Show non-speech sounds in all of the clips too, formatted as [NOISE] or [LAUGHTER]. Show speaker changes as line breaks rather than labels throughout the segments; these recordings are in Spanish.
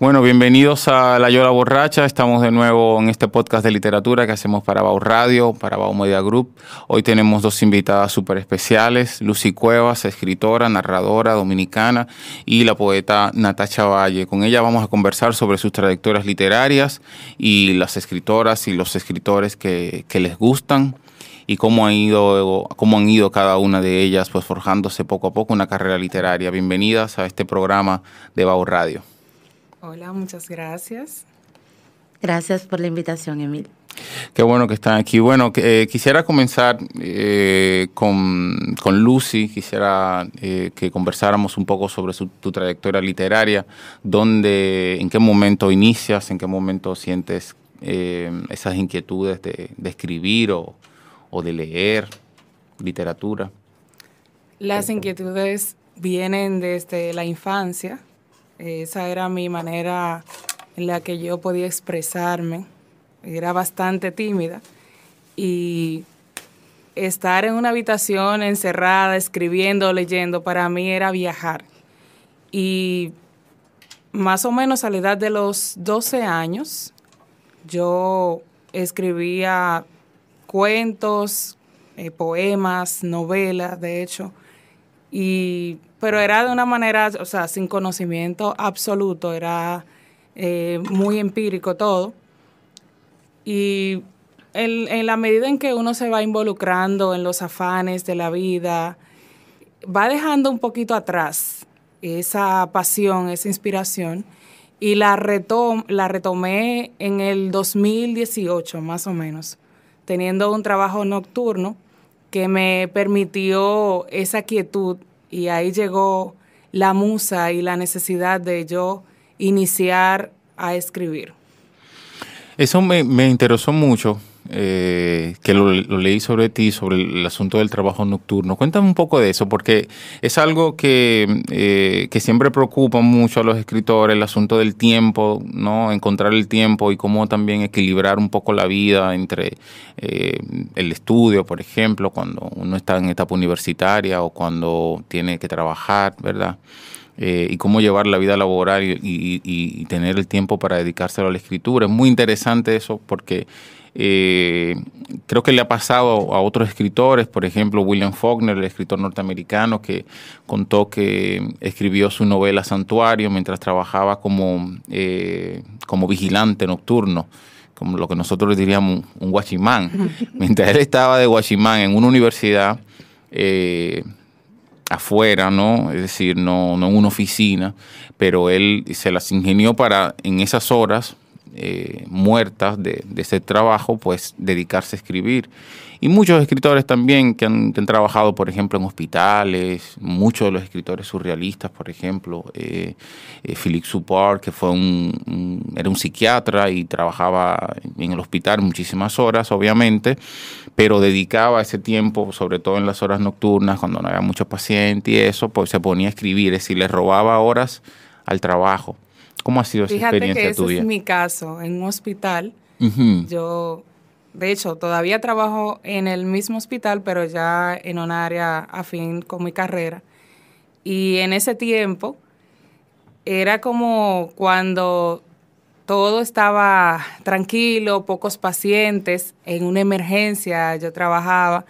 Bueno, bienvenidos a La Yola Borracha. Estamos de nuevo en este podcast de literatura que hacemos para Bau Radio, para Bau Media Group. Hoy tenemos dos invitadas súper especiales, Lucy Cuevas, escritora, narradora dominicana, y la poeta Natacha Valle. Con ella vamos a conversar sobre sus trayectorias literarias y las escritoras y los escritores que, les gustan y cómo han ido cómo han ido cada una de ellas pues forjándose poco a poco una carrera literaria. Bienvenidas a este programa de Bau Radio.
Hola, muchas gracias. Gracias por la invitación, Emil.
Qué bueno que están aquí. Bueno, eh, quisiera comenzar eh, con, Lucy, quisiera eh, que conversáramos un poco sobre su, tu trayectoria literaria, dónde, en qué momento inicias, en qué momento sientes esas inquietudes de, escribir o, o, de leer literatura.
Las inquietudes vienen desde la infancia. Esa era mi manera en la que yo podía expresarme. Era bastante tímida. Y estar en una habitación encerrada, escribiendo, leyendo, para mí era viajar. Y más o menos a la edad de los 12 años, yo escribía cuentos, eh, poemas, novelas, de hecho y, pero era de una manera, o sea, sin conocimiento absoluto, era eh, muy empírico todo. Y en, la medida en que uno se va involucrando en los afanes de la vida, va dejando un poquito atrás esa pasión, esa inspiración, y la, la retomé en el 2018, más o menos, teniendo un trabajo nocturno que me permitió esa quietud y ahí llegó la musa y la necesidad de yo iniciar a escribir.
Eso me, me interesó mucho eh, que lo, leí sobre ti, sobre el, asunto del trabajo nocturno. Cuéntame un poco de eso, porque es algo eh, que, siempre preocupa mucho a los escritores, el asunto del tiempo, ¿no? Encontrar el tiempo y cómo también equilibrar un poco la vida entre eh, el estudio, por ejemplo, cuando uno está en etapa universitaria o cuando tiene que trabajar, ¿verdad? y cómo llevar la vida laboral y, y, tener el tiempo para dedicárselo a la escritura. Es muy interesante eso porque eh, creo que le ha pasado a otros escritores, por ejemplo, William Faulkner, el escritor norteamericano, que contó que escribió su novela Santuario mientras trabajaba como, eh, como vigilante nocturno como lo que nosotros diríamos un guachimán. [LAUGHS] Mientras él estaba de guachimán en una universidad, eh, afuera, ¿no? Es decir, no, no en una oficina, pero él se las ingenió para en esas horas eh, muertas de, ese trabajo, pues dedicarse a escribir. Y muchos escritores también que han, trabajado, por ejemplo, en hospitales, muchos de los escritores surrealistas, por ejemplo, eh, eh, que fue un, era un psiquiatra y trabajaba en el hospital muchísimas horas, obviamente, pero dedicaba ese tiempo, sobre todo en las horas nocturnas, cuando no había muchos pacientes y eso, pues se ponía a escribir, es decir, le robaba horas al trabajo. ¿Cómo ha sido esa Fíjate experiencia que ese es
mi caso. En un hospital, yo, de hecho, todavía trabajo en el mismo hospital, pero ya en un área afín con mi carrera. Y en ese tiempo, era como cuando todo estaba tranquilo, pocos pacientes, en una emergencia yo trabajaba.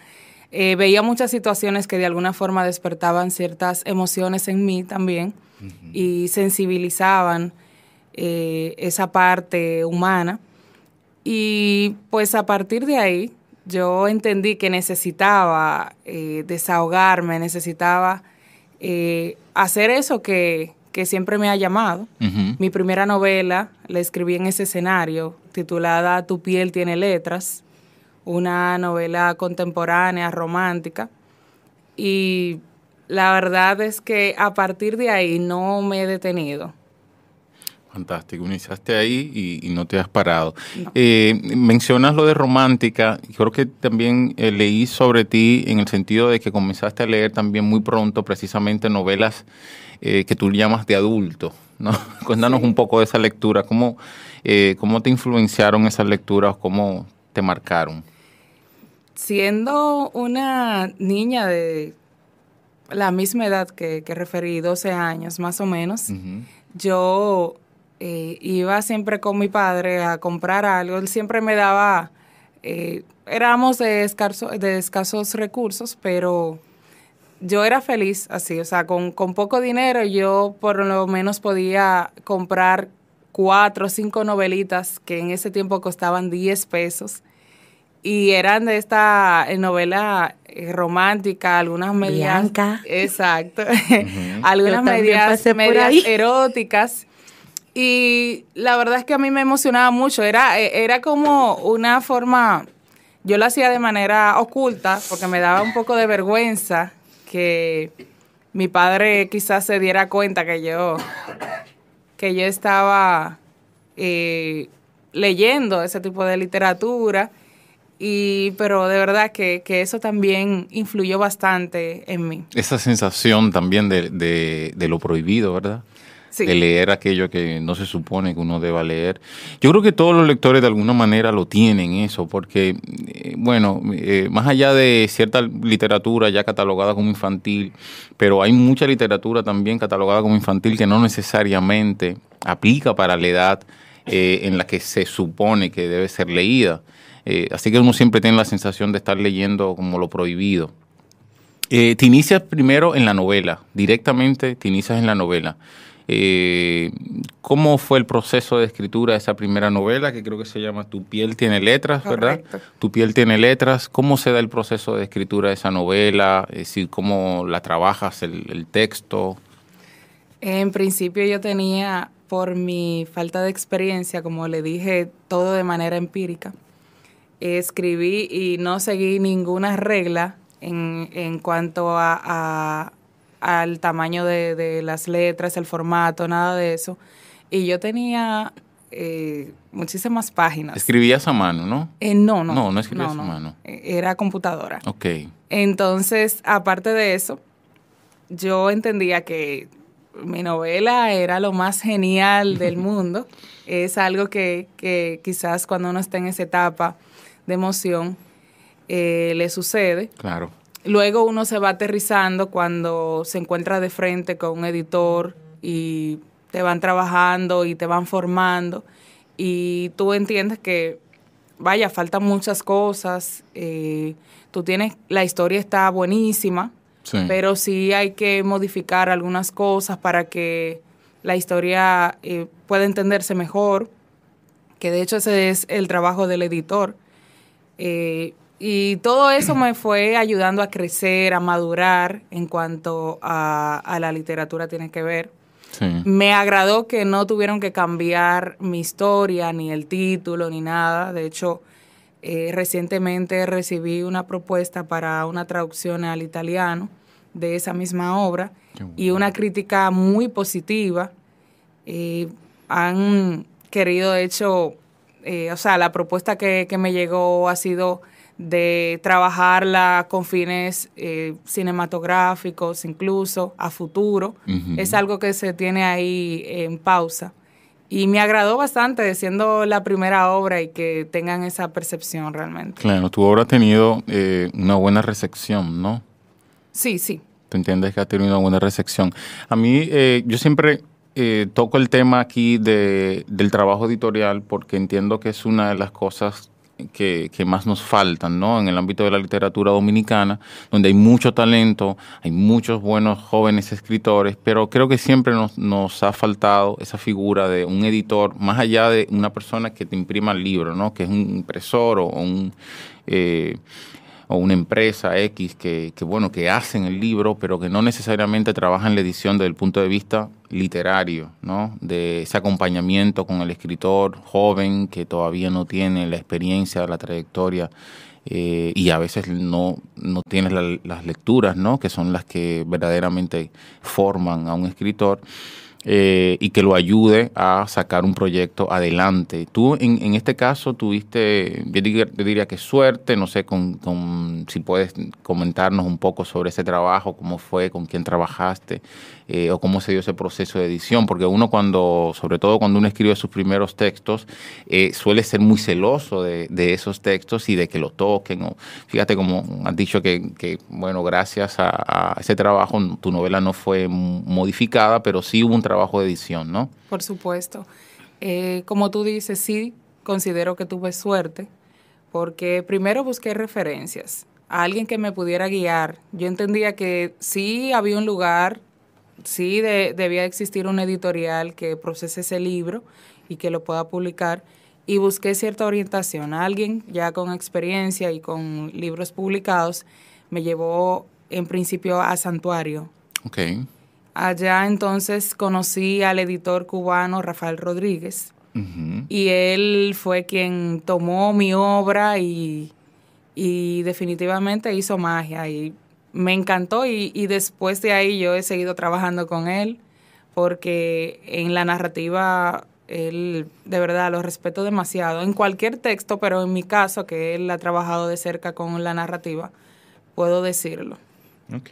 Eh, veía muchas situaciones que de alguna forma despertaban ciertas emociones en mí también y sensibilizaban eh, esa parte humana. Y pues a partir de ahí yo entendí que necesitaba eh, desahogarme, necesitaba eh, hacer eso que, siempre me ha llamado. Mi primera novela la escribí en ese escenario, titulada Tu piel tiene letras, una novela contemporánea, romántica. Y la verdad es que a partir de ahí no me he detenido.
Fantástico, iniciaste ahí y, no te has parado. Eh, mencionas lo de romántica, creo que también eh, leí sobre ti en el sentido de que comenzaste a leer también muy pronto precisamente novelas eh, que tú llamas de adulto. [LAUGHS] Cuéntanos un poco de esa lectura, ¿Cómo, cómo te influenciaron esas lecturas, cómo te marcaron.
Siendo una niña de la misma edad que, referí, 12 años más o menos, yo eh, iba siempre con mi padre a comprar algo. Él siempre me daba, eh, éramos de, de escasos recursos, pero yo era feliz así, o sea, con, con poco dinero yo por lo menos podía comprar cuatro o cinco novelitas que en ese tiempo costaban 10 pesos y eran de esta eh, novela eh, romántica, algunas medias. Exacto. [LAUGHS] algunas medias, eróticas. Y la verdad es que a mí me emocionaba mucho. Era, eh, era como una forma. Yo lo hacía de manera oculta porque me daba un poco de vergüenza que mi padre quizás se diera cuenta que yo, que yo estaba eh, leyendo ese tipo de literatura y, pero de verdad que, eso también influyó bastante en mí.
Esa sensación también de, lo prohibido, ¿verdad? De leer aquello que no se supone que uno deba leer. Yo creo que todos los lectores de alguna manera lo tienen eso, porque, eh, bueno, eh, más allá de cierta literatura ya catalogada como infantil, pero hay mucha literatura también catalogada como infantil que no necesariamente aplica para la edad eh, en la que se supone que debe ser leída. Eh, así que uno siempre tiene la sensación de estar leyendo como lo prohibido. Eh, te inicias primero en la novela, directamente te inicias en la novela. Eh, ¿Cómo fue el proceso de escritura de esa primera novela que creo que se llama Tu piel tiene letras, verdad? Tu piel tiene letras. ¿Cómo se da el proceso de escritura de esa novela? Es decir, ¿cómo la trabajas, el texto?
En principio yo tenía, por mi falta de experiencia, como le dije, todo de manera empírica escribí y no seguí ninguna regla en, cuanto a, al tamaño de, las letras, el formato, nada de eso. Y yo tenía eh, muchísimas páginas.
¿Escribías a mano, no? Eh, no, no. No, no escribías a mano.
Eh, era computadora. Ok. Entonces, aparte de eso, yo entendía que mi novela era lo más genial del [LAUGHS] mundo. es algo que, que, quizás cuando uno está en esa etapa de emoción eh, le sucede. Claro. Luego uno se va aterrizando cuando se encuentra de frente con un editor y te van trabajando y te van formando y tú entiendes que, vaya, faltan muchas cosas, eh, tú tienes, la historia está buenísima, pero sí hay que modificar algunas cosas para que la historia eh, pueda entenderse mejor, que de hecho ese es el trabajo del editor eh, y todo eso me fue ayudando a crecer, a madurar en cuanto a, la literatura tiene que ver. Me agradó que no tuvieron que cambiar mi historia, ni el título, ni nada. De hecho, eh, recientemente recibí una propuesta para una traducción al italiano de esa misma obra y una crítica muy positiva. Eh, han querido, de hecho, eh, o sea, la propuesta que, me llegó ha sido de trabajarla con fines eh, cinematográficos, incluso a futuro. Es algo que se tiene ahí en pausa. Y me agradó bastante, siendo la primera obra y que tengan esa percepción realmente.
Claro, tu obra ha tenido eh, una buena recepción, ¿no? Sí, sí. ¿Tú entiendes que ha tenido una buena recepción? A mí, yo siempre eh, toco el tema aquí del trabajo editorial porque entiendo que es una de las cosas que, más nos faltan, En el ámbito de la literatura dominicana, donde hay mucho talento, hay muchos buenos jóvenes escritores, pero creo que siempre nos, ha faltado esa figura de un editor, más allá de una persona que te imprima el libro, ¿no? Que es un impresor o un... Eh, o una empresa X que, bueno, que hacen el libro, pero que no necesariamente trabajan la edición desde el punto de vista literario, ¿no? De ese acompañamiento con el escritor joven que todavía no tiene la experiencia, la trayectoria eh, y a veces no, no tienes las lecturas, ¿no? Que son las que verdaderamente forman a un escritor. Eh, y que lo ayude a sacar un proyecto adelante. Tú en, este caso tuviste, yo diría, que suerte, no sé con, si puedes comentarnos un poco sobre ese trabajo, cómo fue, con quién trabajaste eh, o cómo se dio ese proceso de edición, porque uno cuando, sobre todo cuando uno escribe sus primeros textos, eh, suele ser muy celoso de, esos textos y de que lo toquen. fíjate como has dicho que, bueno, gracias a, ese trabajo tu novela no fue modificada, pero sí hubo un trabajo de edición, ¿no?
Por supuesto. Eh, como tú dices, sí, considero que tuve suerte, porque primero busqué referencias a alguien que me pudiera guiar. Yo entendía que sí había un lugar sí debía existir un editorial que procese ese libro y que lo pueda publicar. Y busqué cierta orientación. Alguien ya con experiencia y con libros publicados me llevó en principio a Santuario. Ok. Allá entonces conocí al editor cubano Rafael Rodríguez. Y él fue quien tomó mi obra y, y definitivamente hizo magia. Y me encantó y, después de ahí yo he seguido trabajando con él porque en la narrativa él de verdad lo respeto demasiado, en cualquier texto, pero en mi caso, que él ha trabajado de cerca con la narrativa, puedo decirlo.
Ok.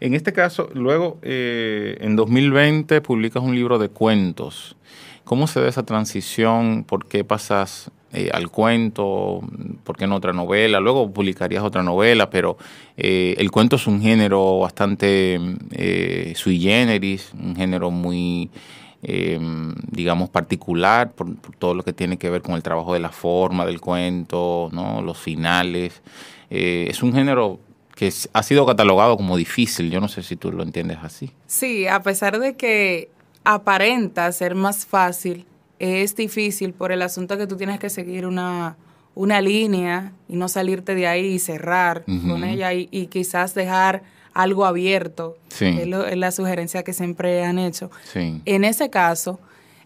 En este caso, luego, eh, en 2020 publicas un libro de cuentos. ¿Cómo se da esa transición? ¿Por qué pasas eh, al cuento, porque en otra novela? Luego publicarías otra novela, pero eh, el cuento es un género bastante eh, sui generis, un género muy, digamos, particular por, todo lo que tiene que ver con el trabajo de la forma del cuento, ¿no? los finales. es un género que ha sido catalogado como difícil, yo no sé si tú lo entiendes así.
Sí, a pesar de que aparenta ser más fácil, es difícil por el asunto que tú tienes que seguir una, línea y no salirte de ahí y cerrar con ella y, quizás dejar algo abierto. Es, la sugerencia que siempre han hecho. En ese caso,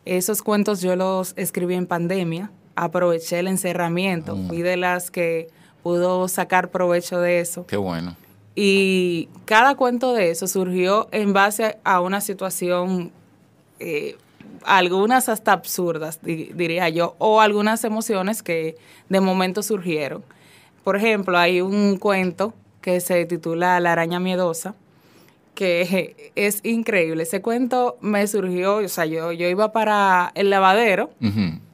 esos cuentos yo los escribí en pandemia, aproveché el encerramiento, mm. fui de las que pudo sacar provecho de eso. Qué bueno. Y cada cuento de eso surgió en base a una situación eh, algunas hasta absurdas, diría yo, o algunas emociones que de momento surgieron. Por ejemplo, hay un cuento que se titula La araña miedosa, que [LAUGHS] es increíble. Ese cuento me surgió, o sea, yo, yo iba para el lavadero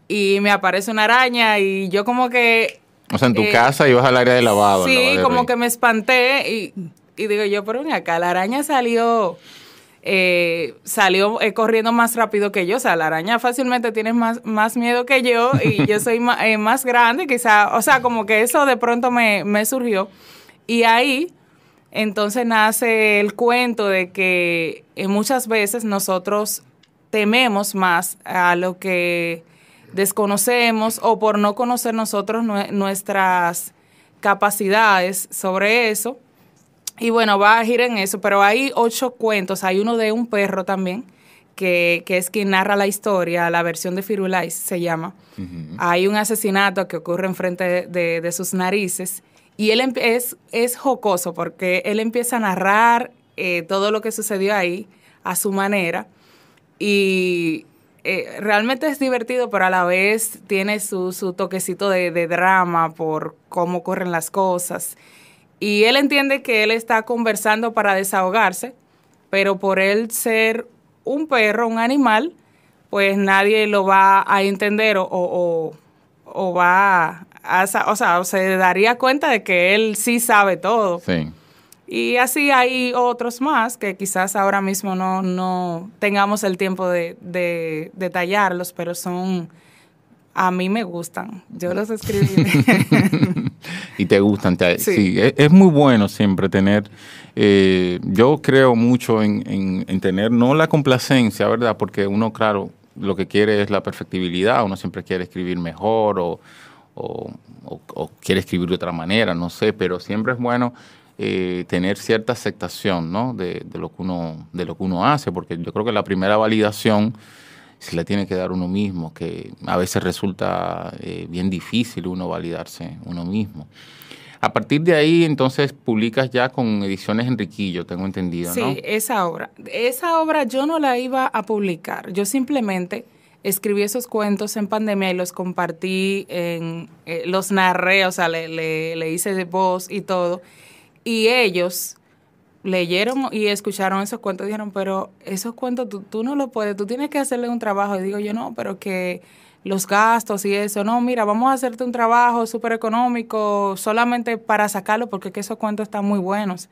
y me aparece una araña y yo como que... O sea, en tu eh, casa
ibas al área de lavado. Sí, como que
me espanté y, digo yo, pero mira, acá, la araña salió eh, salió eh, corriendo más rápido que yo. O sea, la araña fácilmente tiene más, miedo que yo y [LAUGHS] yo soy eh, más, grande, quizá. O sea, como que eso de pronto me, me, surgió. Y ahí, entonces nace el cuento de que muchas veces nosotros tememos más a lo que desconocemos o por no conocer nosotros nuestras capacidades sobre eso y bueno, va a girar en eso, pero hay ocho cuentos, hay uno de un perro también, que, es quien narra la historia, la versión de Firulais se llama. Hay un asesinato que ocurre enfrente de, de sus narices y él es, jocoso porque él empieza a narrar eh, todo lo que sucedió ahí a su manera y eh, realmente es divertido, pero a la vez tiene su, su toquecito de, de drama por cómo ocurren las cosas. Y él entiende que él está conversando para desahogarse, pero por él ser un perro, un animal, pues nadie lo va a entender o, va a, o sea, se daría cuenta de que él sí sabe todo. Sí. Y así hay otros más que quizás ahora mismo no, no tengamos el tiempo de, de detallarlos, pero son, a mí me gustan, yo los escribí. [LAUGHS]
y te gustan. sí, e, es, muy bueno siempre tener, eh, yo creo mucho en, en, tener, no la complacencia, ¿verdad? Porque uno, claro, lo que quiere es la perfectibilidad, uno siempre quiere escribir mejor o, o, quiere escribir de otra manera, no sé, pero siempre es bueno eh, tener cierta aceptación ¿no? de, lo que uno, de lo que uno hace, porque yo creo que la primera validación se la tiene que dar uno mismo, que a veces resulta eh, bien difícil uno validarse uno mismo. A partir de ahí, entonces, publicas ya con Ediciones Enriquillo, tengo entendido, sí, ¿no? Sí,
esa obra. Esa obra yo no la iba a publicar. Yo simplemente escribí esos cuentos en pandemia y los compartí, en, eh, los narré, o sea, le, le hice de voz y todo. Y ellos leyeron y escucharon esos cuentos, dijeron, pero esos cuentos tú, no lo puedes, tú tienes que hacerle un trabajo. Y digo yo, no, pero que los gastos y eso, no, mira, vamos a hacerte un trabajo súper económico solamente para sacarlo, porque esos cuentos están muy buenos.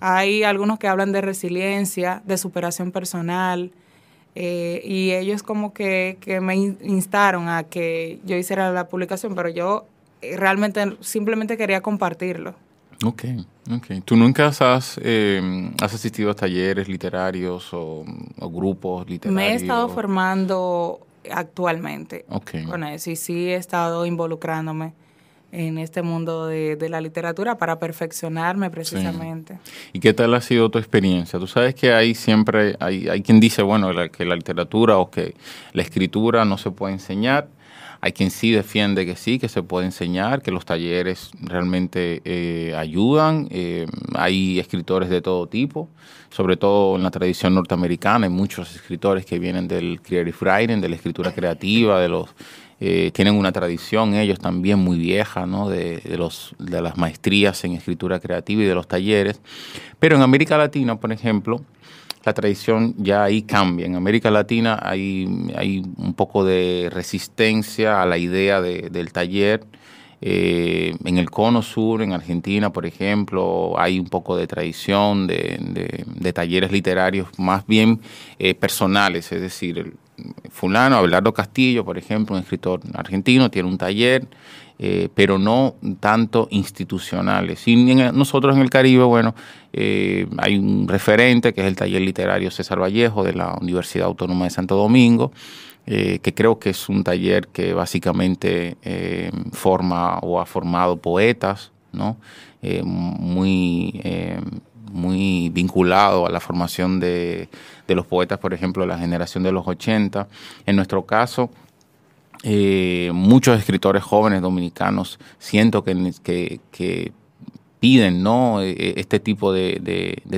Hay algunos que hablan de resiliencia, de superación personal, eh, y ellos como que, que me instaron a que yo hiciera la publicación, pero yo eh, realmente simplemente quería compartirlo.
Ok, ok. ¿Tú nunca has, eh, has asistido a talleres literarios o, grupos literarios? Me he estado
formando actualmente okay. con eso y sí he estado involucrándome en este mundo de, la literatura para perfeccionarme precisamente.
¿Y qué tal ha sido tu experiencia? Tú sabes que hay siempre, hay, quien dice, bueno, que la literatura o que la escritura no se puede enseñar, hay quien sí defiende que sí, que se puede enseñar, que los talleres realmente eh, ayudan. Eh, hay escritores de todo tipo, sobre todo en la tradición norteamericana. Hay muchos escritores que vienen del creative writing, de la escritura creativa, de los eh, tienen una tradición ellos también muy vieja, ¿no? de, de, los, de las maestrías en escritura creativa y de los talleres. Pero en América Latina, por ejemplo, la tradición ya ahí cambia. En América Latina hay, un poco de resistencia a la idea del taller. Eh, en el cono sur, en Argentina, por ejemplo, hay un poco de tradición de, talleres literarios más bien eh, personales, es decir, fulano, Abelardo Castillo, por ejemplo, un escritor argentino, tiene un taller eh, pero no tanto institucionales. Y nosotros en el Caribe, bueno, eh, hay un referente que es el taller literario César Vallejo de la Universidad Autónoma de Santo Domingo, eh, que creo que es un taller que básicamente forma o ha formado poetas, ¿no? muy vinculado a la formación de, de, los poetas, por ejemplo, de la generación de los 80. En nuestro caso, eh, muchos escritores jóvenes dominicanos siento que, que, piden ¿no? E, e, este tipo de,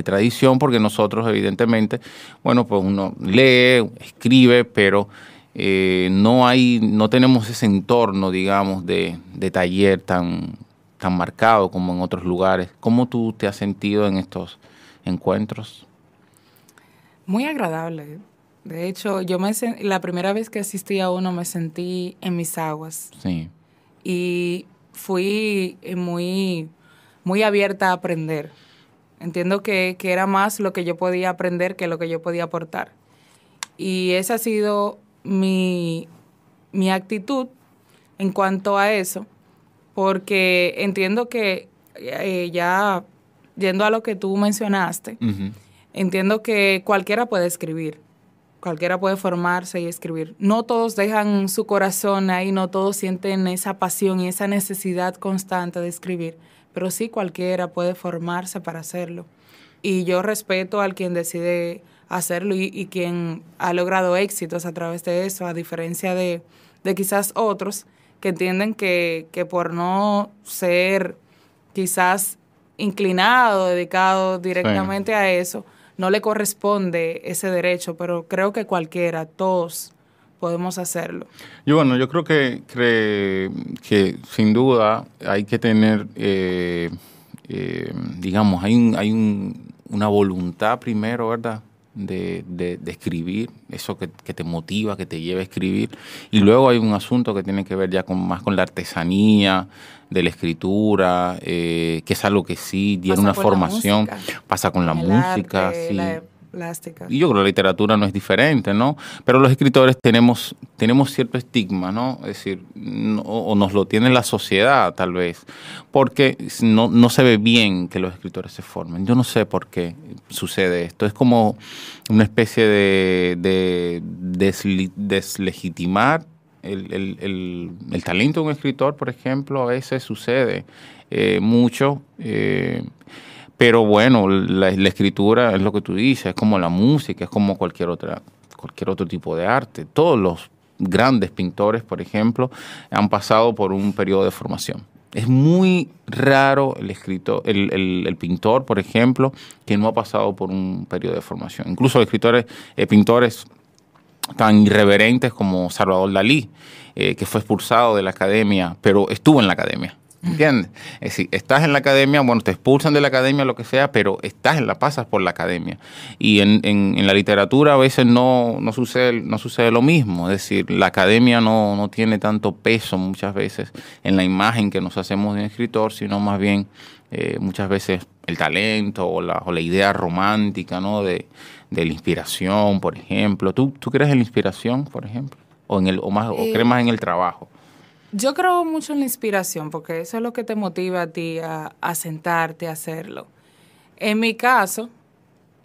tradición, porque nosotros evidentemente, bueno, pues uno lee, escribe, pero eh, no hay, no tenemos ese entorno, digamos, de, taller tan, tan marcado como en otros lugares. ¿Cómo tú te has sentido en estos encuentros?
Muy agradable, de hecho, yo me la primera vez que asistí a uno me sentí en mis aguas. Sí. Y fui eh, muy, muy abierta a aprender. Entiendo que, era más lo que yo podía aprender que lo que yo podía aportar. Y esa ha sido mi, actitud en cuanto a eso, porque entiendo que eh, ya yendo a lo que tú mencionaste, entiendo que cualquiera puede escribir cualquiera puede formarse y escribir. No todos dejan su corazón ahí, no todos sienten esa pasión y esa necesidad constante de escribir, pero sí cualquiera puede formarse para hacerlo. Y yo respeto al quien decide hacerlo y, quien ha logrado éxitos a través de eso, a diferencia de, quizás otros que entienden que, por no ser quizás inclinado, dedicado directamente a eso, no le corresponde ese derecho, pero creo que cualquiera, todos podemos hacerlo.
Yo bueno, yo creo que, que, que sin duda hay que tener, eh, eh, digamos, hay, un, hay un, una voluntad primero, ¿verdad? de, de, escribir, eso que, te motiva, que te lleva a escribir. Y luego hay un asunto que tiene que ver ya con más con la artesanía de la escritura, eh, que es algo que sí tiene una formación, pasa con la música, y yo creo que la literatura no es diferente, ¿no? Pero los escritores tenemos, tenemos cierto estigma, ¿no? Es decir, o nos lo tiene la sociedad, tal vez, porque no, no se ve bien que los escritores se formen. Yo no sé por qué sucede esto. Es como una especie de, deslegitimar el, el, el, talento de un escritor, por ejemplo, a veces sucede eh, mucho. Eh, pero bueno, la, escritura es lo que tú dices, es como la música, es como cualquier, otra, cualquier otro tipo de arte. Todos los grandes pintores, por ejemplo, han pasado por un periodo de formación. Es muy raro el, escritor, el, pintor, por ejemplo, que no ha pasado por un periodo de formación. Incluso escritores, eh, pintores tan irreverentes como Salvador Dalí, eh, que fue expulsado de la academia, pero estuvo en la academia. ¿Entiendes? Es decir, estás en la academia, bueno, te expulsan de la academia, lo que sea, pero estás en la, pasas por la academia. Y en, en, la literatura a veces no, no, sucede, no sucede lo mismo. Es decir, la academia no, tiene tanto peso muchas veces en la imagen que nos hacemos de un escritor, sino más bien eh, muchas veces el talento o la, o la idea romántica, ¿no? De, la inspiración, por ejemplo. ¿Tú, ¿Tú crees en la inspiración, por ejemplo? ¿O, en el, o, más, o eh, crees más en el trabajo?
Yo creo mucho en la inspiración, porque eso es lo que te motiva a ti a, sentarte, a hacerlo. En mi caso,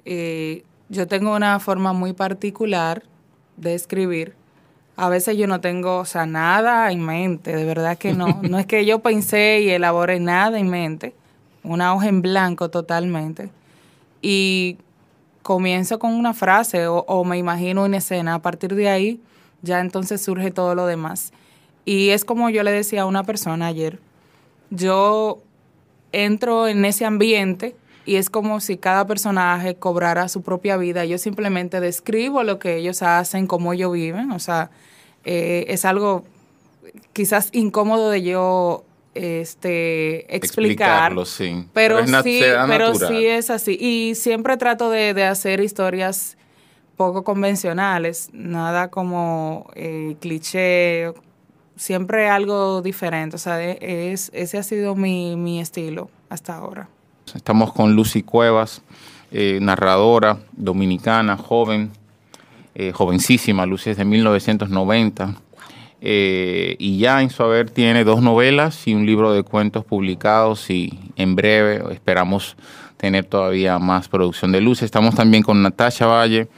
eh, yo tengo una forma muy particular de escribir. A veces yo no tengo, o sea, nada en mente, de verdad que no. [LAUGHS] No es que yo pensé y elaboré nada en mente, una hoja en blanco totalmente. Y comienzo con una frase o me imagino una escena. A partir de ahí, ya entonces surge todo lo demás. Y es como yo le decía a una persona ayer, yo entro en ese ambiente y es como si cada personaje cobrara su propia vida. Yo simplemente describo lo que ellos hacen, cómo ellos viven, o sea, eh, es algo quizás incómodo de yo este explicar Explicarlo,
sí. pero, sí pero sí
es así y siempre trato de, hacer historias poco convencionales nada como eh, cliché siempre algo diferente. O sea, e, ese ha sido mi, estilo hasta ahora.
Estamos con Lucy Cuevas, eh, narradora dominicana, joven, eh, jovencísima. Lucy es de 1990. Eh, y ya en su haber tiene dos novelas y un libro de cuentos publicados y en breve esperamos tener todavía más producción de Lucy. Estamos también con Natasha Valle,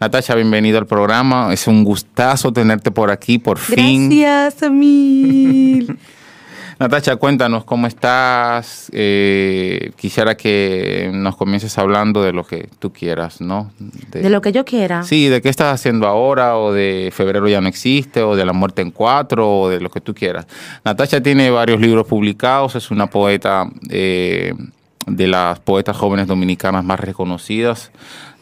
Natacha, bienvenido al programa. Es un gustazo tenerte por aquí, por fin.
Gracias, Emil.
[LAUGHS] Natacha, cuéntanos cómo estás. Eh, quisiera que nos comiences hablando de lo que tú quieras, ¿no? De,
lo que yo quiera.
Sí, de qué estás haciendo ahora, o de Febrero ya no existe, o de La muerte en cuatro, o de lo que tú quieras. Natacha tiene varios libros publicados, es una poeta. Eh, de las poetas jóvenes dominicanas más reconocidas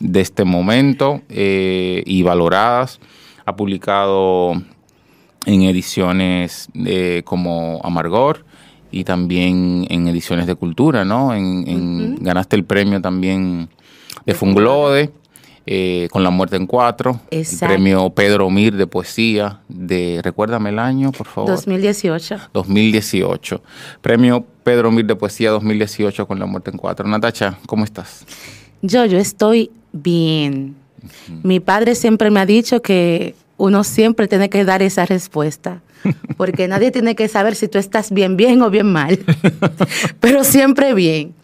de este momento eh, y valoradas. Ha publicado en ediciones eh, como Amargor y también en ediciones de cultura, ¿no? En, Ganaste el premio también de Funglode. Eh, con la muerte en cuatro, premio Pedro Mir de poesía de, recuérdame el año, por favor.
2018.
2018. Premio Pedro Mir de poesía 2018 con la muerte en cuatro. Natacha, ¿cómo estás?
Yo, yo estoy bien. Mi padre siempre me ha dicho que uno siempre tiene que dar esa respuesta, porque [LAUGHS] nadie tiene que saber si tú estás bien, bien o bien mal, [LAUGHS] pero siempre bien.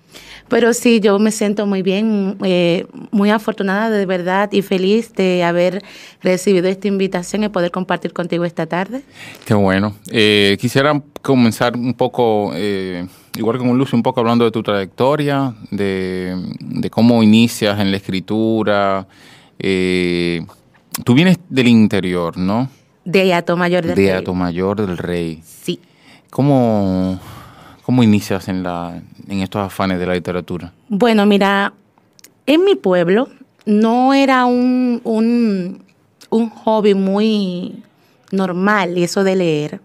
Pero sí, yo me siento muy bien, eh, muy afortunada de verdad y feliz de haber recibido esta invitación y poder compartir contigo esta tarde.
Qué bueno. Eh, quisiera comenzar un poco, eh, igual que con Lucio, un poco hablando de tu trayectoria, de, cómo inicias en la escritura. tú vienes del interior, ¿no?
De Mayor del de Rey. De
Mayor del Rey. Sí. ¿Cómo, ¿Cómo inicias en, la, en estos afanes de la literatura?
Bueno, mira, en mi pueblo no era un, un, un hobby muy normal y eso de leer.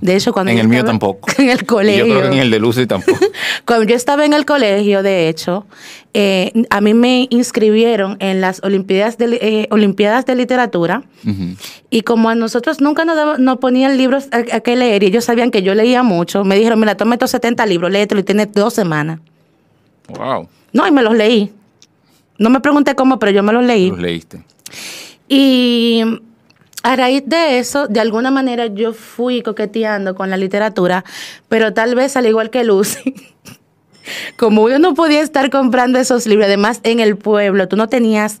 De hecho, cuando... En el mío tampoco. [LAUGHS] En el colegio. yo creo que en el de
Lucy tampoco.
[LAUGHS] cuando yo estaba en el colegio, de hecho, eh, a mí me inscribieron en las Olimpiadas de, eh, Olimpiadas de Literatura y como a nosotros nunca nos, ponían libros a, que leer y ellos sabían que yo leía mucho, me dijeron, mira, toma estos 70 libros, léetelo y tienes dos semanas. Wow. No, y me los leí. No me pregunté cómo, pero yo me los leí. Los leíste. Y a raíz de eso, de alguna manera yo fui coqueteando con la literatura, pero tal vez al igual que Lucy. [LAUGHS] como yo no podía estar comprando esos libros, además en el pueblo, tú no tenías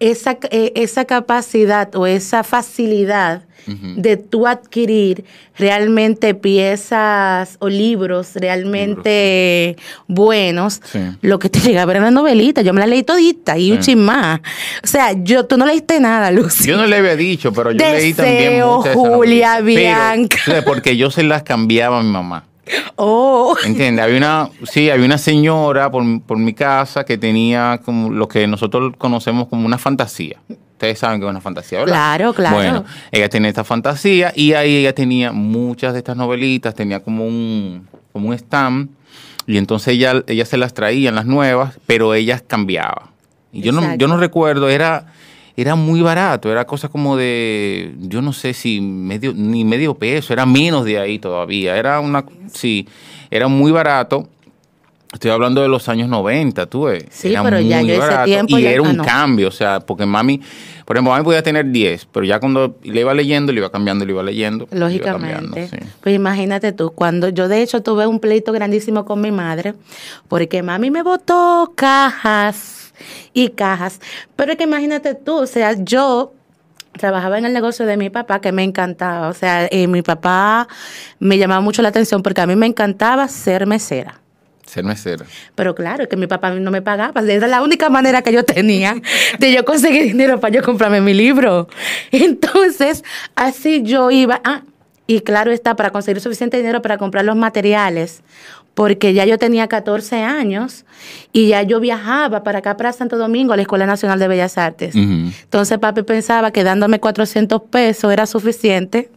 esa, eh, esa capacidad o esa facilidad de tú adquirir realmente piezas o libros realmente buenos, lo que te llegaba era una novelita, yo me la leí todita y un más. O sea, yo, tú no leíste nada, Lucy.
Yo no le había dicho, pero yo leí también muchas Julia, Bianca. porque yo se las cambiaba a mi mamá. [LAUGHS] Oh. ¿Entiendes? Había una, sí, había una señora por, mi casa que tenía como lo que nosotros conocemos como una fantasía. Ustedes saben que es una fantasía, ¿verdad? Claro, claro. Bueno, ella tenía esta fantasía y ahí ella tenía muchas de estas novelitas, tenía como un, como stand y entonces ella, ella se las traía, las nuevas, pero ellas cambiaban. Y yo yo no recuerdo, era era muy barato, era cosa como de, yo no sé si medio, ni medio peso, era menos de ahí todavía, era una, sí, era muy barato. Estoy hablando de los años 90, tú ves. Sí, pero ya yo ese tiempo. Y era un ah, cambio, o sea, porque mami, por ejemplo, mami podía tener 10, pero ya cuando le iba leyendo, le iba cambiando, le iba leyendo.
Lógicamente. Pues imagínate tú, cuando yo de hecho tuve un pleito grandísimo con mi madre, porque mami me botó cajas y cajas. Pero es que imagínate tú, o sea, yo trabajaba en el negocio de mi papá que me encantaba. O sea, eh, mi papá me llamaba mucho la atención porque a mí me encantaba ser mesera. Ser mesera. Pero claro, que mi papá no me pagaba. Era la única manera que yo tenía de yo conseguir dinero para yo comprarme mi libro. Entonces, así yo iba. Ah, y claro está, para conseguir suficiente dinero para comprar los materiales porque ya yo tenía 14 años y ya yo viajaba para acá, para Santo Domingo, a la Escuela Nacional de Bellas Artes. Entonces papi pensaba que dándome 400 pesos era suficiente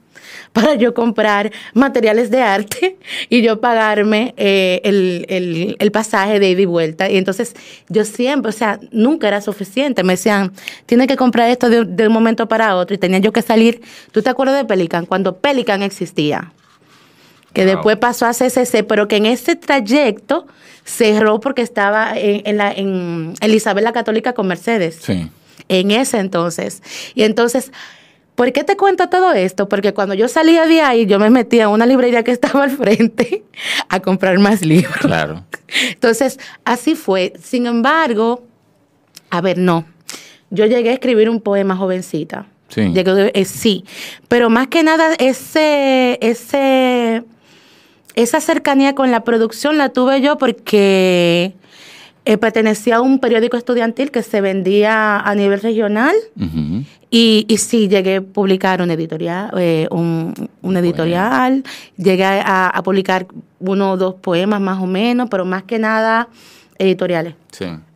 para yo comprar materiales de arte y yo pagarme eh, el, pasaje de ida y vuelta. Y entonces yo siempre, o sea, nunca era suficiente. Me decían, tiene que comprar esto de, de un momento para otro. Y tenía yo que salir. ¿Tú te acuerdas de Pelican? Cuando Pelican existía que ah, después pasó a CCC, pero que en ese trayecto cerró porque estaba en, la, Elizabeth la Católica con Mercedes. Sí. En ese entonces. Y entonces... ¿Por qué te cuento todo esto? Porque cuando yo salía de ahí, yo me metía a una librería que [LAUGHS] estaba al frente a comprar más libros. Claro. Entonces, así fue. Sin embargo, a ver, no. Yo llegué a escribir un poema jovencita. Sí. Llegué, eh, sí. Pero más que nada, ese, ese esa cercanía con la producción la tuve yo porque eh, pertenecía a un periódico estudiantil que se vendía a nivel regional y, y, sí, llegué a publicar eh, un editorial, un, editorial, llegué a, publicar uno o dos poemas más o menos, pero más que nada editoriales.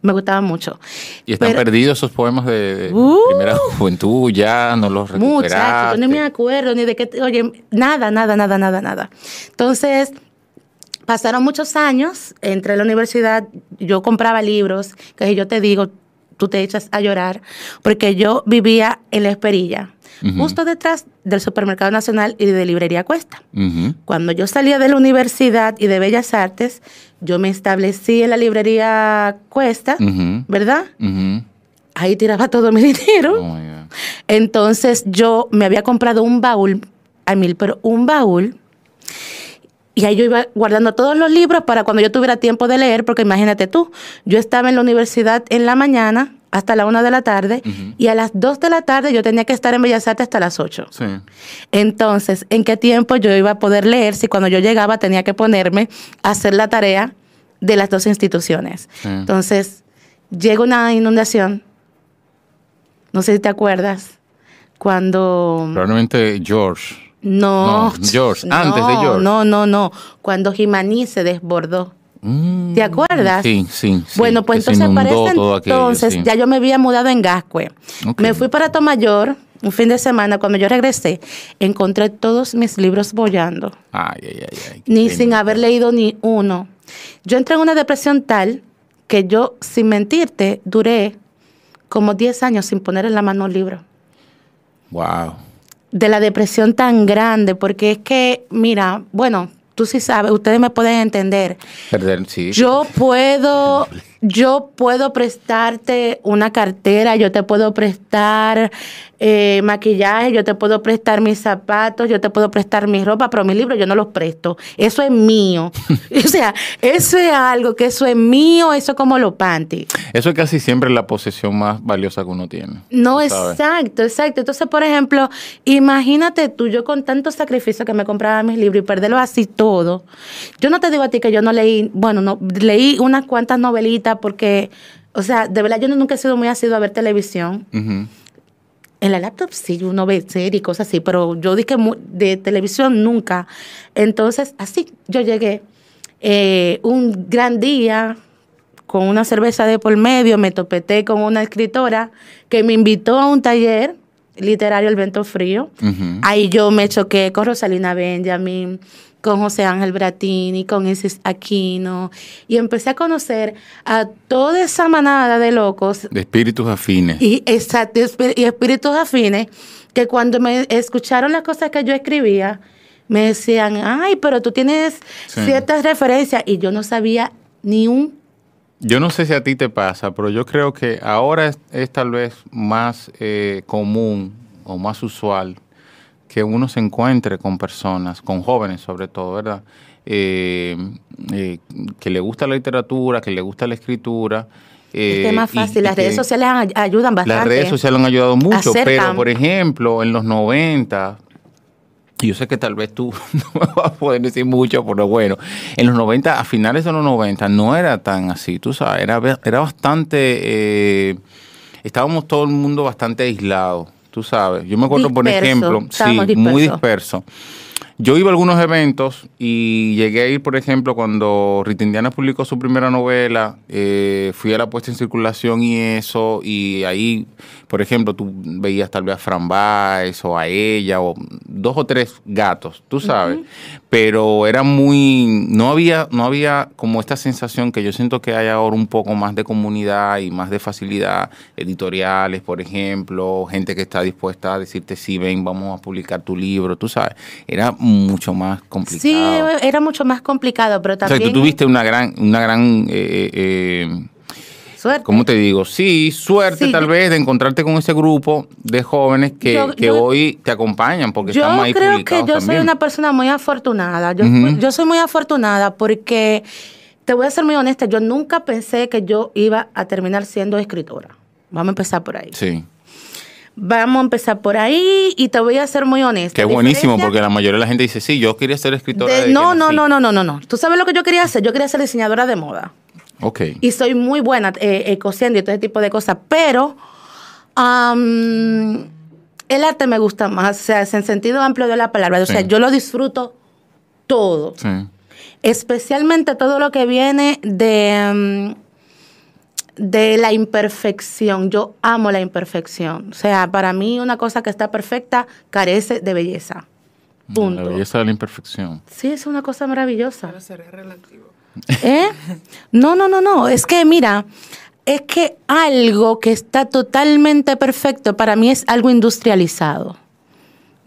Me gustaban mucho.
¿Y están perdidos esos poemas de, uh. primera juventud? Ya no los pues, recuperaste. Muchachos, no
me acuerdo ni de qué, oye, nada, nada, nada, nada, nada. Entonces, pasaron muchos años, entré a la universidad, yo compraba libros, que yo te digo, tú te echas a llorar, porque yo vivía en La Esperilla justo detrás del Supermercado Nacional y de Librería Cuesta. Cuando yo salía de la universidad y de Bellas Artes, yo me establecí en la Librería Cuesta, ¿verdad? Ahí tiraba todo mi [LAUGHS] dinero. Oh, Entonces yo me había comprado un baúl, a mil, pero un baúl. Y ahí yo iba guardando todos los libros para cuando yo tuviera tiempo de leer, porque imagínate tú, yo estaba en la universidad en la mañana, hasta la una de la tarde y a las dos de la tarde yo tenía que estar en Bellas Artes hasta las ocho. Entonces, ¿en qué tiempo yo iba a poder leer si cuando yo llegaba tenía que ponerme a hacer la tarea de las dos instituciones? Entonces, llega una inundación, no sé si te acuerdas, cuando...
Probablemente George.
No, George, [LAUGHS] antes de George. No, no, no, cuando Jimaní se desbordó. Mm, ¿Te acuerdas?
Sí, sí. bueno, pues entonces para entonces ya yo
me había mudado en Gascue. Me fui para Tomayor un fin de semana. Cuando yo regresé, encontré todos mis libros bollando. Ay, ay, ay. ni sin haber leído ni uno. Yo entré en una depresión tal que yo, sin mentirte, duré como 10 años sin poner en la mano un libro. Wow. De la depresión tan grande, porque es que, mira, bueno, tú sí sabes, ustedes me pueden entender.
Perdón, sí. Yo
puedo [LAUGHS] yo puedo prestarte una cartera, yo te puedo prestar eh, maquillaje, yo te puedo prestar mis zapatos, yo te puedo prestar mi ropa, pero mis libros yo no los presto. Eso es mío. [LAUGHS] o sea, eso es algo que eso es mío, eso es como lo panty.
Eso es casi siempre la posesión más valiosa que uno tiene. No, exacto,
exacto. Entonces, por ejemplo, imagínate tú, yo con tanto sacrificio que me compraba mis libros y perderlo así todo. Yo no te digo a ti que yo no leí, bueno, no leí unas cuantas novelitas porque, o sea, de verdad yo nunca he sido muy ácido a ver televisión. En la laptop sí, uno ve ser y cosas así, pero yo dije de televisión nunca. Entonces, así yo llegué. Eh, un gran día, con una cerveza de por medio, me topeté con una escritora que me invitó a un taller literario El Vento Frío. Ahí yo me choqué con Rosalina Benjamin, con José Ángel Bratini, con ese Aquino, y empecé a conocer a toda esa manada de locos.
De espíritus afines.
Y, exacto, y espíritus afines, que cuando me escucharon las cosas que yo escribía, me decían, ay, pero tú tienes ciertas referencias, y yo no sabía ni un...
Yo no sé si a ti te pasa, pero yo creo que ahora es, tal vez más eh, común o más usual que uno se encuentre con personas, con jóvenes sobre todo, ¿verdad? Eh, eh, que le gusta la literatura, que le gusta la escritura. Eh, es más fácil, las redes sociales
ayudan bastante. Las redes sociales
han ayudado mucho, pero por ejemplo, en los 90, yo sé que tal vez tú [LAUGHS] no me vas a poder decir mucho, pero bueno, en los 90, a finales de los 90, no era tan así, tú sabes, era, era bastante, eh, estábamos todo el mundo bastante aislado tú sabes. Yo me acuerdo, por ejemplo, sí, muy disperso. Yo iba a algunos eventos y llegué a ir, por ejemplo, cuando Ritindiana publicó su primera novela, eh, fui a la puesta en circulación y eso, y ahí, por ejemplo, tú veías tal vez a Fran Baez o a ella, o dos o tres gatos, tú sabes, pero era muy, no había, no había como esta sensación que yo siento que hay ahora un poco más de comunidad y más de facilidad, editoriales, por ejemplo, gente que está dispuesta a decirte, sí, ven, vamos a publicar tu libro, tú sabes, era muy mucho más complicado.
Sí, era mucho más complicado, pero también... O sea, tú
tuviste una gran... Una gran eh, eh, eh, Suerte. ¿Cómo te digo? Sí, suerte tal vez de encontrarte con ese grupo de jóvenes que, hoy te acompañan porque yo Yo creo que yo soy una
persona muy afortunada. Yo, yo soy muy afortunada porque, te voy a ser muy honesta, yo nunca pensé que yo iba a terminar siendo escritora. Vamos a empezar por ahí. Sí vamos a empezar por ahí y te voy a ser muy honesta. Que buenísimo
porque la mayoría de la gente dice, sí, yo quería ser escritora. no, no,
no, no, no, no, Tú sabes lo que yo quería hacer. Yo quería ser diseñadora de moda. Ok. Y soy muy buena eh, eh cosiendo y todo ese tipo de cosas, pero el arte me gusta más, o sea, es en sentido amplio de la palabra. O sea, yo lo disfruto todo. Especialmente todo lo que viene de de la imperfección. Yo amo la imperfección. O sea, para mí una cosa que está perfecta carece de belleza.
Punto. La belleza de la imperfección.
Sí, es una cosa maravillosa. relativo. ¿Eh? No, no, no, no. Es que, mira, es que algo que está totalmente perfecto para mí es algo industrializado.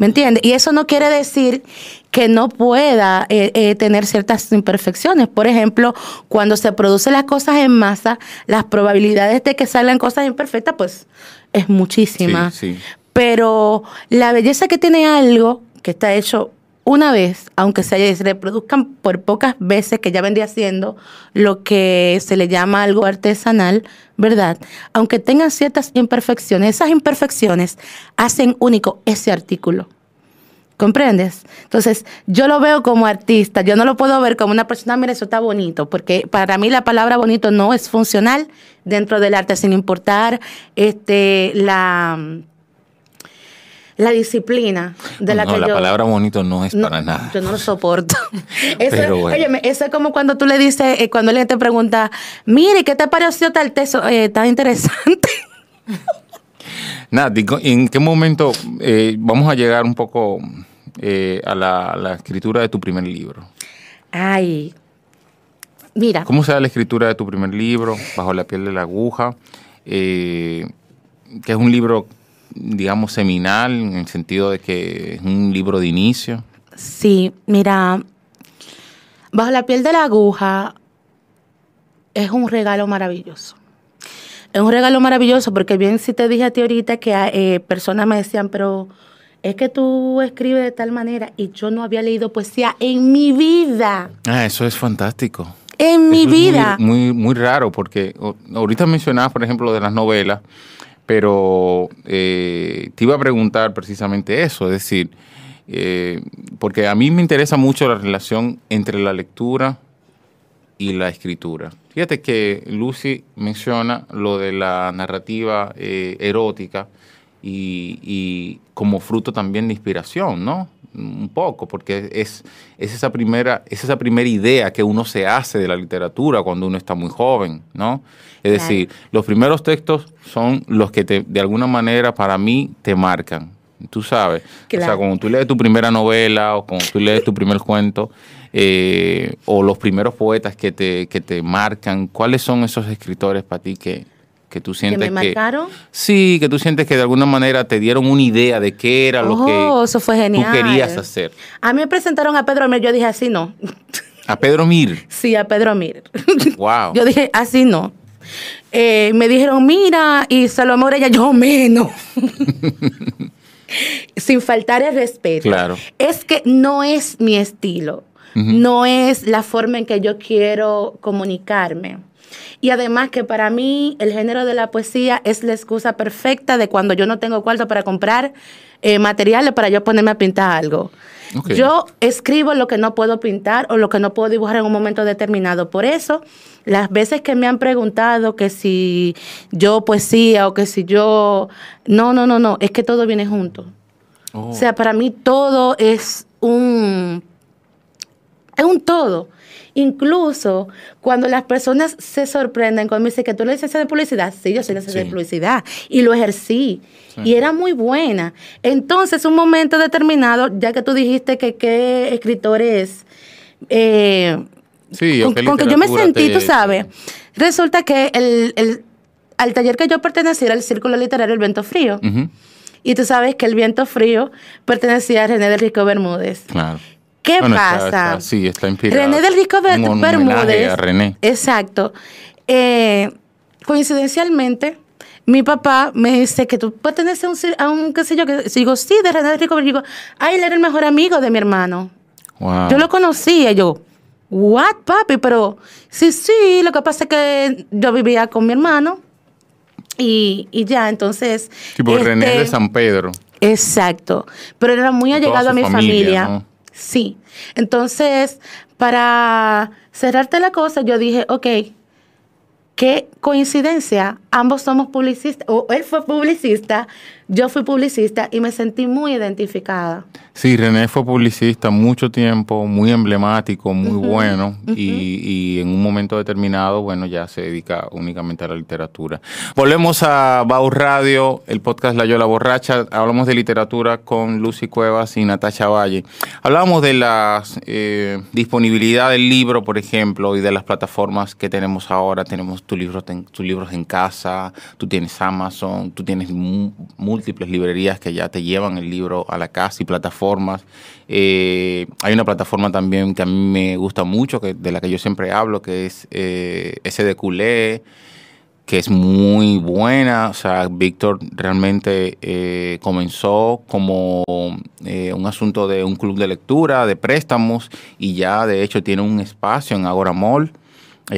¿Me entiendes? Y eso no quiere decir que no pueda eh, eh, tener ciertas imperfecciones. Por ejemplo, cuando se producen las cosas en masa, las probabilidades de que salgan cosas imperfectas, pues es muchísima. Sí, Pero la belleza que tiene algo que está hecho una vez, aunque se reproduzcan por pocas veces, que ya vendría haciendo lo que se le llama algo artesanal, ¿verdad? Aunque tengan ciertas imperfecciones, esas imperfecciones hacen único ese artículo. ¿Comprendes? Entonces, yo lo veo como artista, yo no lo puedo ver como una persona, mira, eso está bonito, porque para mí la palabra bonito no es funcional dentro del arte, sin importar este, la la disciplina de la no, la palabra
bonito no es para nada. Yo
no lo soporto. [LAUGHS] eso, Pero bueno. eso es como cuando tú le dices, eh, cuando alguien te pregunta, mire, ¿qué te pareció tal texto eh, tan interesante.
[LAUGHS] nada, ¿en qué momento eh, vamos a llegar un poco a la, la escritura de tu primer libro?
Ay, mira. ¿Cómo
se da la escritura de tu primer libro, Bajo la piel de la aguja? que es un libro digamos, seminal, en el sentido de que es un libro de inicio?
Sí, mira, Bajo la piel de la aguja es un regalo maravilloso. Es un regalo maravilloso porque bien si te dije a ti ahorita que ah, eh, personas me decían, pero es que tú escribes de tal manera y yo no había leído poesía en mi vida.
Ah, eso es fantástico.
En mi vida.
Muy, muy, muy, raro porque ahorita mencionabas, por ejemplo, de las novelas. Pero eh, te iba a preguntar precisamente eso, es decir, eh, porque a mí me interesa mucho la relación entre la lectura y la escritura. Fíjate que Lucy menciona lo de la narrativa eh, erótica y, como fruto también de inspiración, ¿no? Un poco, porque es, esa primera, es esa primera idea que uno se hace de la literatura cuando uno está muy joven, ¿no? Es decir, los primeros textos son los que de alguna manera para mí te marcan, tú sabes. O sea, cuando tú lees tu primera novela o cuando tú lees tu primer cuento, eh, o los primeros poetas que te, que te marcan, ¿cuáles son esos escritores para ti que, que tú sientes ¿Que me marcaron? sí, que tú sientes que de alguna manera te dieron una idea de qué era lo que oh,
eso fue genial. tú querías hacer. A mí me presentaron a Pedro Mir, yo dije así no.
¿A Pedro Mir?
Sí, a Pedro Mir. Wow. Yo dije así no. Eh, me dijeron, mira, y se Salomé ella, yo menos. [LAUGHS] Sin faltar el respeto. Claro. Es que no es mi estilo. No es la forma en que yo quiero comunicarme. Y además que para mí el género de la poesía es la excusa perfecta de cuando yo no tengo cuarto para comprar eh, materiales para yo ponerme a pintar algo. Yo escribo lo que no puedo pintar o lo que no puedo dibujar en un momento determinado. Por eso, las veces que me han preguntado que si yo poesía o que si yo... No, no, no, no, es que todo viene junto. Oh. O sea, para mí todo es un... Es un todo. Incluso cuando las personas se sorprenden cuando me dicen que tú eres licenciada de publicidad, sí, yo soy licenciada de publicidad y lo ejercí y era muy buena. Entonces, un momento determinado, ya que tú dijiste que qué escritores... Eh, sí, con, que yo me sentí, tú sabes, resulta que el, al taller que yo pertenecía era el Círculo Literario El Viento Frío. Y tú sabes que el viento frío pertenecía a René Rico Bermúdez.
Claro. ¿Qué pasa? sí, está inspirado. René del Rico un, Bermúdez. René.
Exacto. Eh, coincidencialmente, mi papá me dice que tú perteneces a un, a un qué sé yo, que digo, sí, de René del Rico Bermúdez. Digo, ay, él era el mejor amigo de mi hermano. Yo lo conocía, yo, what, papi, pero sí, sí, lo que pasa es que yo vivía con mi hermano y, ya, entonces... Tipo René de este San Pedro. Exacto, pero era muy allegado a mi familia. Sí. Entonces, para cerrarte la cosa, yo dije, ok, qué coincidencia, ambos somos publicistas, o él fue publicista, yo fui publicista y me sentí muy identificada.
Sí, René fue publicista mucho tiempo, muy emblemático, muy bueno, y, en un momento determinado, bueno, ya se dedica únicamente a la literatura. Volvemos a Bau Radio, el podcast La Yola Borracha, hablamos de literatura con Lucy Cuevas y Natasha Valle. Hablamos de la eh, disponibilidad del libro, por ejemplo, y de las plataformas que tenemos ahora. Tenemos tus libros, tus libros en casa, tú tienes Amazon, tú tienes... Mu múltiples librerías que ya te llevan el libro a la casa y plataformas. Eh, hay una plataforma también que a mí me gusta mucho, que, de la que yo siempre hablo, que es eh, de culé, que es muy buena. O sea, Víctor realmente eh, comenzó como un asunto de un club de lectura, de préstamos, y ya de hecho tiene un espacio en Agora Mall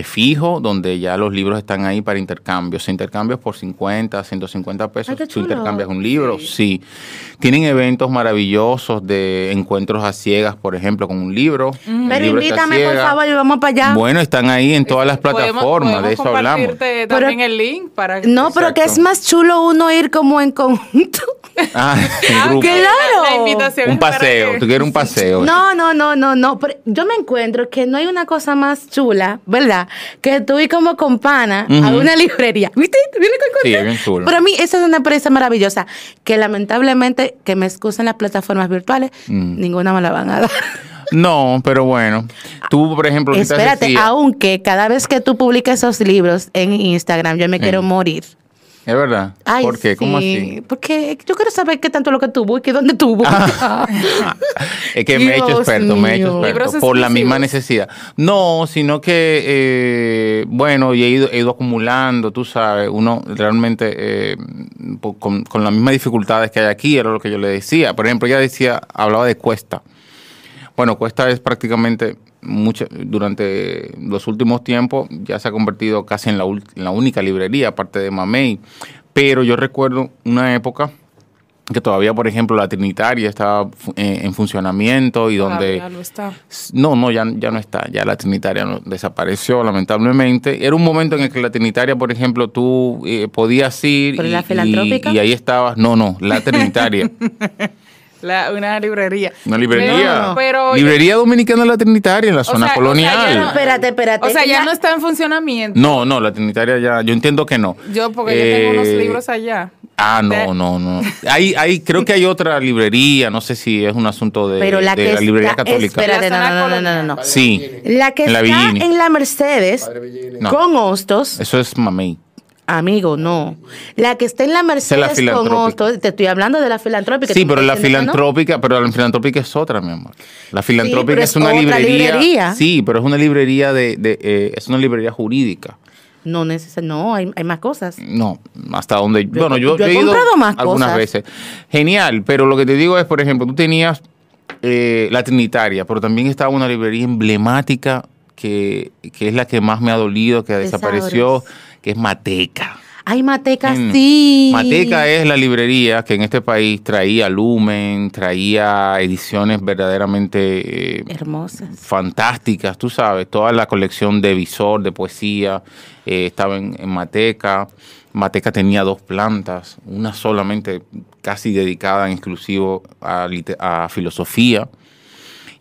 fijo, donde ya los libros están ahí para intercambios. Intercambios por 50, 150 pesos. Tú intercambias un libro, sí. Tienen eventos maravillosos de encuentros a ciegas, por ejemplo, con un libro. Pero invítame, por favor,
y vamos para allá. Bueno,
están ahí en todas las plataformas, de eso hablamos.
también el link para No, pero que es más chulo uno ir como en conjunto. [LAUGHS]
Ah, ah Claro. un paseo, que... tú quieres un paseo. No,
no, no, no, no. yo me encuentro que no hay una cosa más chula, ¿verdad? que tú como compana a una librería. ¿Viste?
con sí, bien Para
mí esa es una empresa maravillosa que lamentablemente, que me excusen las plataformas virtuales, mm. ninguna me la van a dar.
No, pero bueno. Tú, por ejemplo, Espérate,
aunque cada vez que tú publiques esos libros en Instagram, yo me quiero morir.
Es verdad. ¿Por qué? ¿Cómo así?
Porque yo quiero saber qué tanto lo que tuvo y qué dónde tuvo. Ah. [LAUGHS] es que me he hecho experto, me he hecho experto. Por la misma
necesidad. No, sino que, eh, bueno, y he ido, acumulando, tú sabes, uno realmente eh, con, con las mismas dificultades que hay aquí, era lo que yo le decía. Por ejemplo, ella decía, hablaba de cuesta. Bueno, cuesta es prácticamente mucho, durante los últimos tiempos ya se ha convertido casi en la, única librería, aparte de Mamey. Pero yo recuerdo una época que todavía, por ejemplo, la Trinitaria estaba eh, en funcionamiento y donde... no No, ya, ya no está. Ya la Trinitaria desapareció, lamentablemente. Era un momento en el que la Trinitaria, por ejemplo, tú eh, podías ir... la filantrópica? y ahí estabas. No, no, la Trinitaria. [LAUGHS]
una librería. Una librería. Pero, librería
Dominicana La Trinitaria en la zona colonial. O sea, no,
espérate, espérate. O sea, ya no está en funcionamiento.
No, no, La Trinitaria ya, yo entiendo que no. Yo, porque yo tengo unos eh, libros allá. Ah, no, no, no. Hay, hay, creo que hay otra librería, no sé si es un asunto de, pero la, de la librería está, católica. Espérate, no, no, no, no, no, Sí. La que en la está en
la Mercedes, con hostos.
Eso es mamey.
Amigo, no. La que está en la Mercedes te estoy hablando de la filantrópica. Sí, pero la filantrópica,
pero la filantrópica es otra, mi amor. La filantrópica es, una librería, Sí, pero es una librería de, eh, es una librería jurídica.
No no, hay, hay, más cosas.
No, hasta donde. bueno, yo, he, ido algunas veces. Genial, pero lo que te digo es, por ejemplo, tú tenías eh, la Trinitaria, pero también estaba una librería emblemática que, es la que más me ha dolido, que ha desapareció que es Mateca.
Ay, Mateca, mm. sí. Mateca es
la librería que en este país traía lumen, traía ediciones verdaderamente eh, hermosas, fantásticas, tú sabes, toda la colección de visor, de poesía, eh, estaba en, Mateca. Mateca tenía dos plantas, una solamente casi dedicada en exclusivo a, a filosofía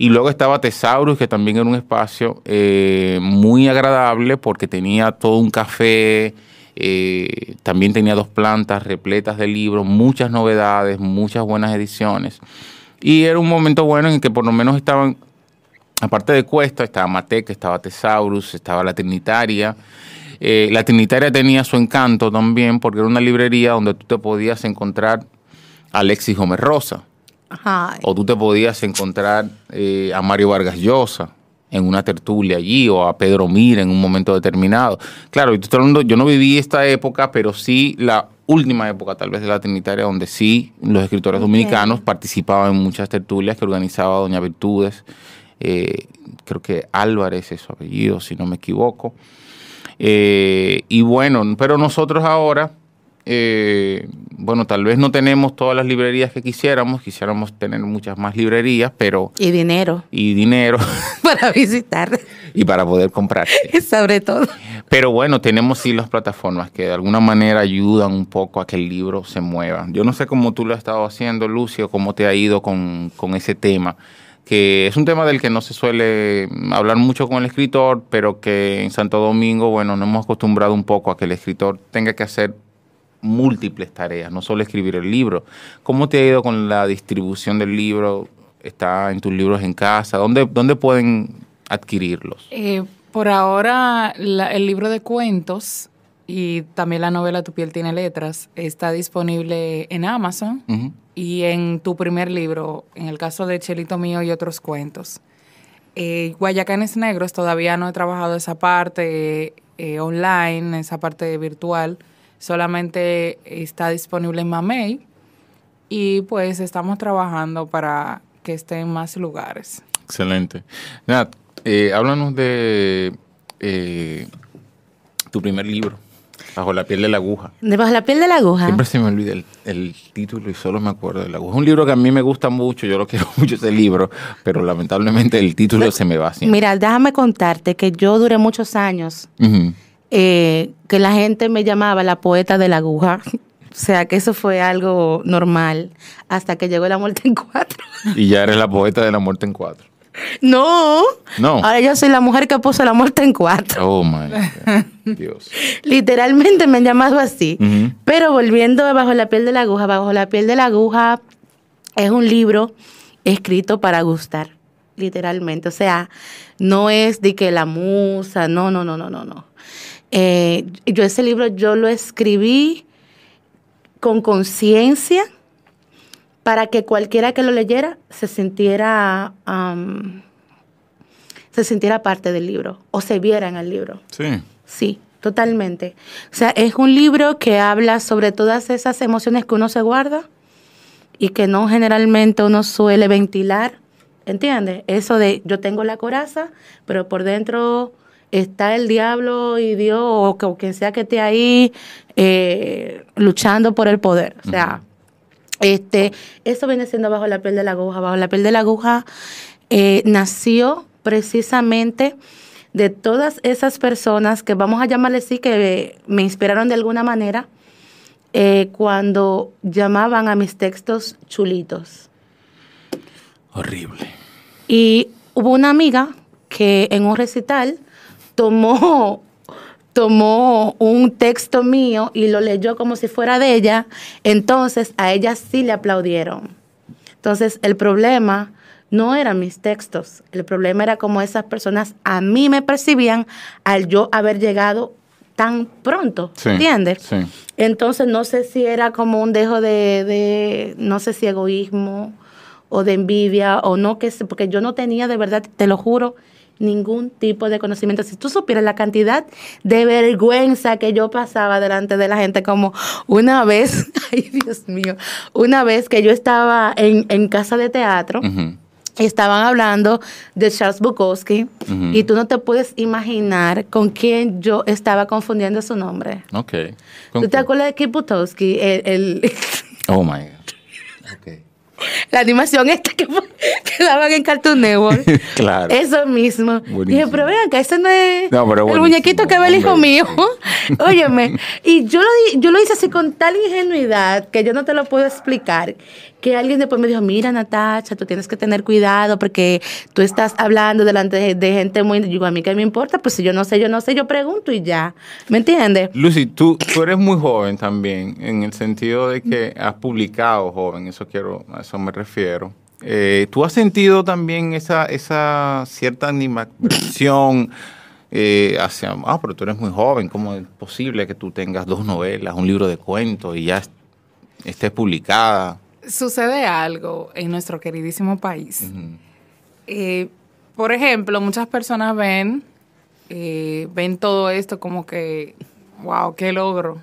y luego estaba Tesaurus, que también era un espacio eh, muy agradable porque tenía todo un café, eh, también tenía dos plantas repletas de libros, muchas novedades, muchas buenas ediciones. Y era un momento bueno en que por lo menos estaban, aparte de Cuesta, estaba Matec, estaba Tesaurus, estaba La Trinitaria. Eh, la Trinitaria tenía su encanto también porque era una librería donde tú te podías encontrar Alexis Gómez Rosa o tú te podías encontrar eh, a Mario Vargas Llosa en una tertulia allí o a Pedro Mira en un momento determinado. Claro, yo no viví esta época, pero sí la última época tal vez de la Trinitaria, donde sí los escritores dominicanos participaban en muchas tertulias que organizaba Doña Virtudes, eh, creo que Álvarez es su apellido, si no me equivoco. Eh, y bueno, pero nosotros ahora eh, bueno, tal vez no tenemos todas las librerías que quisiéramos, quisiéramos tener muchas más librerías, pero...
Y dinero.
Y dinero. [LAUGHS]
para visitar.
Y para poder comprar. [LAUGHS] Sobre todo. Pero bueno, tenemos sí las plataformas que de alguna manera ayudan un poco a que el libro se mueva. Yo no sé cómo tú lo has estado haciendo, Lucio, cómo te ha ido con, con ese tema que es un tema del que no se suele hablar mucho con el escritor, pero que en Santo Domingo, bueno, nos hemos acostumbrado un poco a que el escritor tenga que hacer múltiples tareas, no solo escribir el libro. ¿Cómo te ha ido con la distribución del libro? ¿Está en tus libros en casa? ¿Dónde, dónde pueden adquirirlos?
Eh, por ahora, el libro de cuentos y también la novela Tu piel tiene letras está disponible en Amazon y en tu primer libro, en el caso de Chelito Mío y otros cuentos. Eh, Guayacanes Negros, todavía no he trabajado esa parte eh, online, esa parte virtual solamente está disponible en Mamey y pues estamos trabajando para que esté en más
lugares.
Excelente. Nat, eh, háblanos de eh, tu primer libro. Bajo la piel de la aguja.
De bajo la piel de la aguja. Siempre se
me olvida el, título y solo me acuerdo de la aguja. Es un libro que a mí me gusta mucho, yo lo [LAUGHS] quiero mucho ese libro, pero lamentablemente el título se me va
Mira, déjame contarte que yo duré muchos años eh, que la gente me llamaba la poeta de la aguja. [LAUGHS] O sea, que eso fue algo normal hasta que llegó la muerte en cuatro.
[LAUGHS] Y ya eres la poeta de la muerte en cuatro.
No. No. Ahora yo soy la mujer que puso la muerte en cuatro. Oh my [LAUGHS] Dios. Literalmente me han llamado así. Pero volviendo a Bajo la piel de la aguja, Bajo la piel de la aguja es un libro escrito para gustar, literalmente. O sea, no es de que la musa, no, no, no, no, no, no. Eh, yo ese libro yo lo escribí con conciencia para que cualquiera que lo leyera se sintiera um, se sintiera parte del libro o se viera en el libro. Sí. Sí, totalmente. O sea, es un libro que habla sobre todas esas emociones que uno se guarda y que no generalmente uno suele ventilar. ¿Entiendes? Eso de yo tengo la coraza, pero por dentro está el diablo y Dios o, quien sea que esté ahí eh, luchando por el poder. O sea, este, eso viene siendo bajo la piel de la aguja. Bajo la piel de la aguja eh, nació precisamente de todas esas personas que vamos a llamarle así, que eh, me inspiraron de alguna manera cuando llamaban a mis textos chulitos. Horrible. Y hubo una amiga que en un recital tomó tomó un texto mío y lo leyó como si fuera de ella, entonces a ella sí le aplaudieron. Entonces el problema no eran mis textos, el problema era como esas personas a mí me percibían al yo haber llegado tan pronto, ¿entiendes? Entonces no sé si era como un dejo de, no sé si egoísmo o de envidia o no, que porque yo no tenía de verdad, te lo juro, ningún tipo de conocimiento. Si tú supieras la cantidad de vergüenza que yo pasaba delante de la gente, como una vez, [LAUGHS] ay Dios mío, una vez que yo estaba en, casa de teatro. Estaban hablando de Charles Bukowski y tú no te puedes imaginar con quién yo estaba confundiendo su nombre.
Ok. ¿Tú
te acuerdas de Kip Bukowski? Oh my [LAUGHS] la animación esta que, daban en Cartoon Network. [LAUGHS] claro. Eso mismo. Dije, pero vean que ese no es el muñequito que ve el hijo mío. [LAUGHS] Óyeme. [LAUGHS] Y yo lo, yo lo hice así con tal ingenuidad que yo no te lo puedo explicar. Que alguien después me dijo, mira Natacha, tú tienes que tener cuidado porque tú estás hablando delante de, gente muy... Yo digo, a mí qué me importa, pues si yo no sé, yo no sé, yo pregunto y ya. ¿Me entiendes?
Lucy, tú, tú eres muy joven también, en el sentido de que has publicado joven, eso quiero, eso me refiero. Eh, ¿Tú has sentido también esa, cierta animación [LAUGHS] eh, hacia, ah, pero tú eres muy joven, ¿cómo es posible que tú tengas dos novelas, un libro de cuentos y ya esté estés publicada?
Sucede algo en nuestro queridísimo país. Eh, por ejemplo, muchas personas ven, ven todo esto como que, wow, qué logro.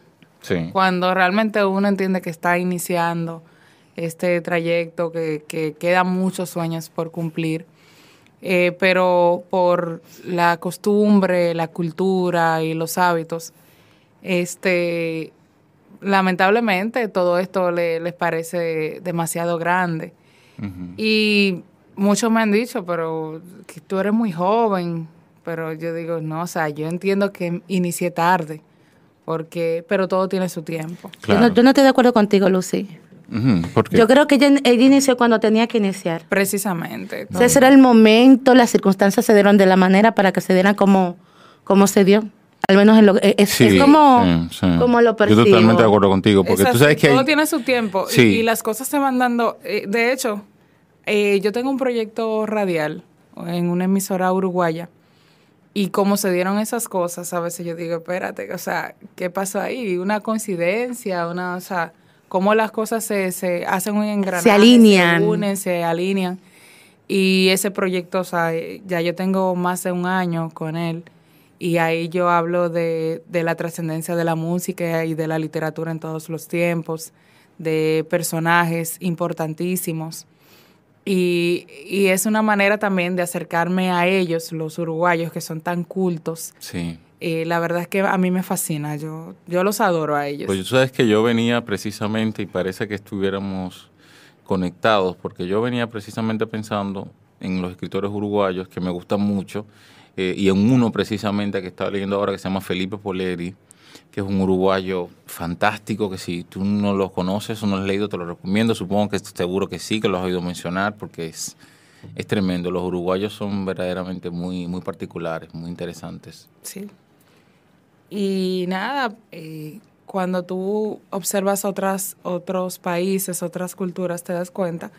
Cuando realmente uno entiende que está iniciando este trayecto que, que muchos sueños por cumplir, eh, pero por la costumbre, la cultura y los hábitos, este, lamentablemente todo esto les parece demasiado grande. Y muchos me han dicho, pero que tú eres muy joven, pero yo digo, no, o sea, yo entiendo que
inicié tarde, porque, pero todo tiene su tiempo. Yo, no, yo no estoy de acuerdo contigo, Lucy. Yo creo que ella, inició cuando tenía que iniciar. Precisamente. Ese era el momento, las circunstancias se dieron de la manera para que se diera como, como se dio. Al menos es, como, como lo percibo. Yo totalmente de acuerdo
contigo, porque tú sabes que... Todo
tiene su tiempo y, las cosas se van dando. Eh, de hecho, eh, yo tengo un proyecto radial en una emisora uruguaya y como se dieron esas cosas, a veces yo digo, espérate, o sea, ¿qué pasó ahí? ¿Una coincidencia? Una, o sea cómo las cosas se, se hacen un engranaje, se alinean, se unen, se alinean. Y ese proyecto, o sea, eh, ya yo tengo más de un año con él y ahí yo hablo de, la trascendencia de la música y de la literatura en todos los tiempos, de personajes importantísimos. Y, y es una manera también de acercarme a ellos, los uruguayos, que son tan cultos. Sí eh, la verdad es que a mí me fascina, yo, yo los adoro a ellos. Pues
tú sabes que yo venía precisamente, y parece que estuviéramos conectados, porque yo venía precisamente pensando en los escritores uruguayos que me gustan mucho, eh, y en uno precisamente que estaba leyendo ahora que se llama Felipe Poleri, que es un uruguayo fantástico, que si tú no lo conoces o no has leído, te lo recomiendo, supongo que seguro que sí, que lo has oído mencionar, porque es, es tremendo, los uruguayos son verdaderamente muy, muy particulares, muy interesantes. Sí,
y nada, eh, cuando tú observas otras, otros países, otras culturas, te das cuenta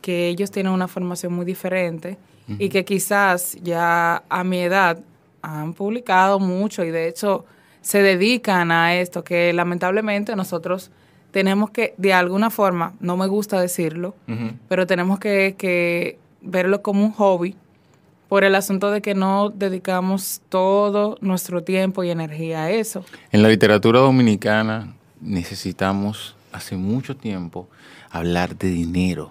que ellos tienen una formación muy diferente y que quizás ya a mi edad han publicado mucho y de hecho se dedican a esto, que lamentablemente nosotros tenemos que, de alguna forma, no me gusta decirlo, pero tenemos que, que verlo como un hobby por el asunto de que no dedicamos todo nuestro tiempo y energía a eso.
En la literatura dominicana necesitamos hace mucho tiempo hablar de dinero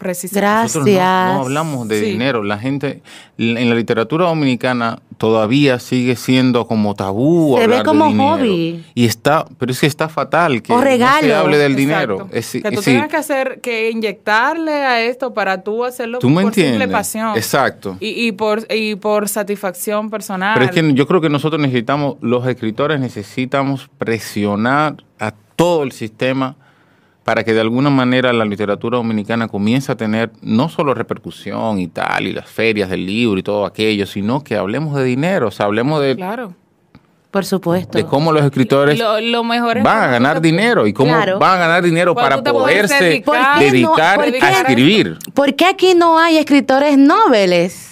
Gracias. no, hablamos de dinero.
La gente en la literatura dominicana todavía sigue siendo como tabú. Se ve como de hobby. Y está, pero es que está fatal que no se hable del dinero. que tú tengas que
hacer, que inyectarle a esto para tú hacerlo ¿Tú me por simple pasión. Exacto. Y, por, y por satisfacción personal. Pero es que
yo creo que nosotros necesitamos, los escritores necesitamos presionar a todo el sistema para que de alguna manera la literatura dominicana comience a tener no solo repercusión y tal, y las ferias del libro y todo aquello, sino que hablemos de dinero, o sea, hablemos de... Claro. Por supuesto. De cómo los escritores
lo, mejor van a ganar dinero y cómo van a ganar dinero para poderse dedicar, a escribir. ¿Por qué aquí no hay escritores noveles?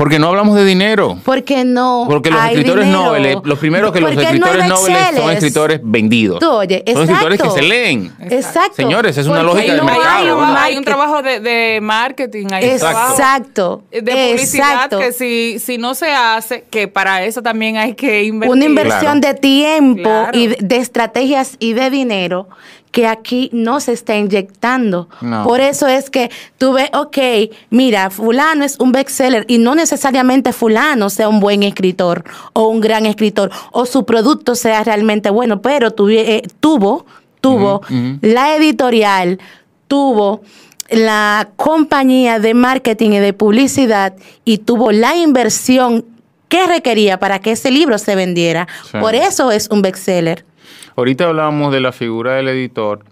Porque no hablamos de dinero.
Porque no. Porque los escritores nobles,
los primeros que los escritores no son escritores vendidos. oye, son escritores que se leen.
Exacto. Señores, es una lógica de hay, un hay, un trabajo de, marketing, ahí.
exacto.
de publicidad que si, si no se hace, que para eso también hay que
invertir. Una inversión de tiempo y de estrategias y de dinero que aquí no se está inyectando. Por eso es que tú ves, ok, mira, fulano es un bestseller y no necesariamente fulano sea un buen escritor o un gran escritor o su producto sea realmente bueno, pero eh, tuvo, tuvo la editorial, tuvo la compañía de marketing y de publicidad y tuvo la inversión que requería para que ese libro se vendiera. Por eso es un bestseller.
Ahorita hablábamos de la figura del editor,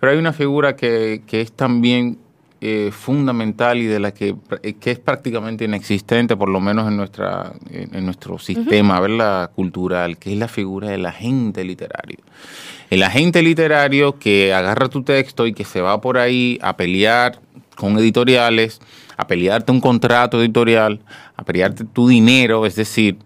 pero hay una figura que, es también eh, fundamental y de la eh, que, es prácticamente inexistente, por lo menos en, nuestra, en nuestro sistema cultural, que es la figura del agente literario. El agente literario que agarra tu texto y que se va por ahí a pelear con editoriales, a pelearte un contrato editorial, a pelearte tu dinero, es decir,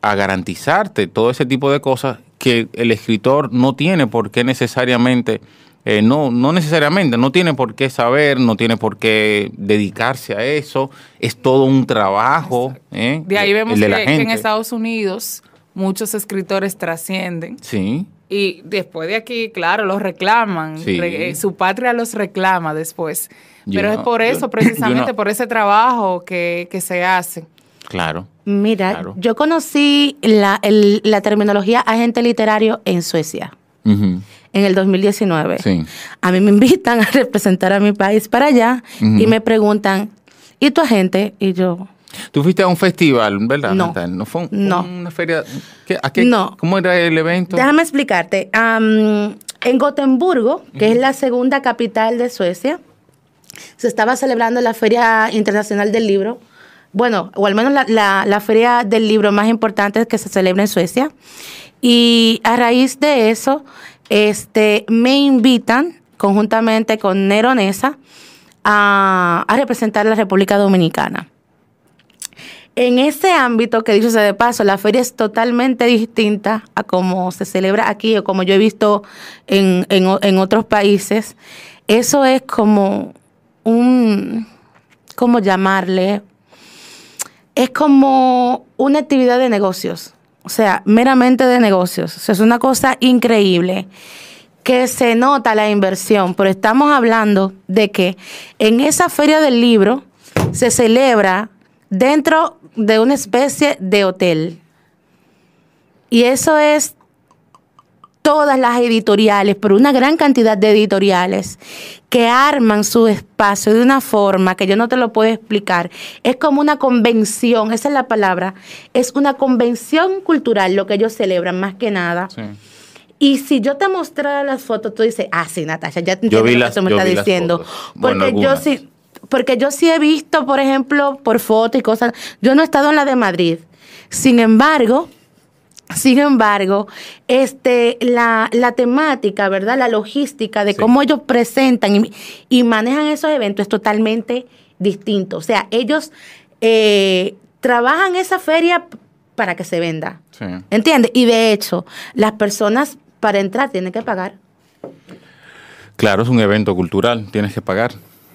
a garantizarte todo ese tipo de cosas que el escritor no tiene por qué necesariamente, eh, no, no necesariamente, no tiene por qué saber, no tiene por qué dedicarse a eso, es todo un trabajo. ¿eh?
de ahí vemos que, en Estados Unidos muchos escritores trascienden. Sí. Y después de aquí, claro, los reclaman, eh, su patria los reclama después. Pero es por eso, [LAUGHS] precisamente por ese
trabajo que, que se hace.
Claro. Mira, yo
conocí la, terminología agente literario en Suecia. En el 2019. A mí me [LAUGHS] invitan a representar a mi país para allá y me preguntan, ¿y tu agente? Y yo,
Tú fuiste a un festival, ¿verdad? No, no fue una feria. a qué, no. ¿Cómo era el evento?
Déjame explicarte. en Gotemburgo, que es la segunda capital de Suecia, se estaba celebrando la Feria Internacional del Libro, bueno, o al menos la, feria del libro más importante que se celebra en Suecia. Y a raíz de eso, este, me invitan conjuntamente con Neronesa a, representar a la República Dominicana. En ese ámbito, que dicho sea de paso, la feria es totalmente distinta a como se celebra aquí o como yo he visto en, en otros países. Eso es como un, ¿cómo llamarle? es como una actividad de negocios, o sea, meramente de negocios. es una cosa increíble que se nota la inversión, pero estamos hablando de que en esa feria del libro se celebra dentro de una especie de hotel. Y eso es todas las editoriales, pero una gran cantidad de editoriales que arman su espacio de una forma que yo no te lo puedo explicar. Es como una convención, esa es la palabra, es una convención cultural lo que ellos celebran más que nada. Y si yo te mostrara las fotos, tú dices, ah, sí, Natasha, ya te entiendo lo que tú me estás diciendo. Porque yo sí, porque yo sí he visto, por ejemplo, por fotos y cosas, yo no he estado en la de Madrid. Sin embargo, sin embargo, este, la, la, temática, ¿verdad? La logística de cómo ellos presentan y, manejan esos eventos es totalmente distinto. O sea, ellos eh, trabajan esa feria para que se venda. ¿Entiendes? Y de hecho, las personas para entrar tienen que pagar.
Claro, es un evento cultural, tienes que pagar.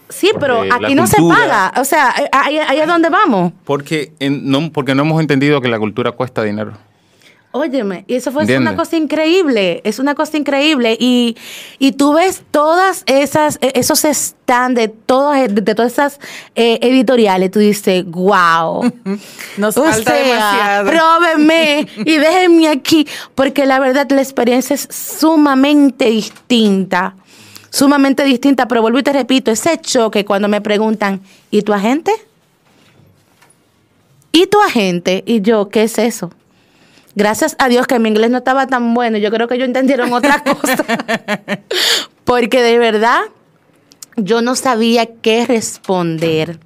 Sí, pero aquí no se paga. O sea, ahí, ahí, es donde vamos.
Porque, no, porque no hemos entendido que la cultura cuesta dinero.
Óyeme, y eso fue una cosa increíble, es una cosa increíble. Y, tú ves todas esas, e, esos stands de, todas, e, de, todas esas eh, editoriales, tú dices, wow. No o demasiado. y déjenme aquí, porque la verdad la experiencia es sumamente distinta, sumamente distinta. Pero vuelvo y te repito, ese choque cuando me preguntan, ¿y tu agente? ¿Y tu agente? Y yo, ¿qué es eso? gracias a Dios que mi inglés no estaba tan bueno. Yo creo que ellos entendieron otra [LAUGHS] cosa. Porque de verdad, yo no sabía qué responder.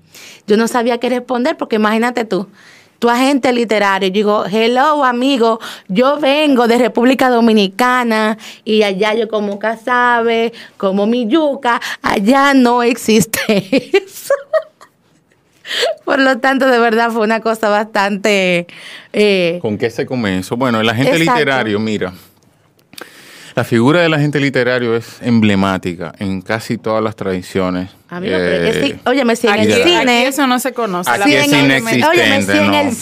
Yo no sabía qué responder porque imagínate tú, tu agente literario, yo digo, hello amigo, yo vengo de República Dominicana y allá yo como casabe, como mi yuca, allá no existe [LAUGHS] eso. Por lo tanto, de verdad fue una cosa bastante... Eh,
¿Con qué se comenzó? Bueno, el agente literario, mira. La figura del agente literario es emblemática en casi todas las tradiciones. Amigo, eh,
que óyeme, si en el cine... Aquí eso no se conoce. Aquí Óyeme, si en el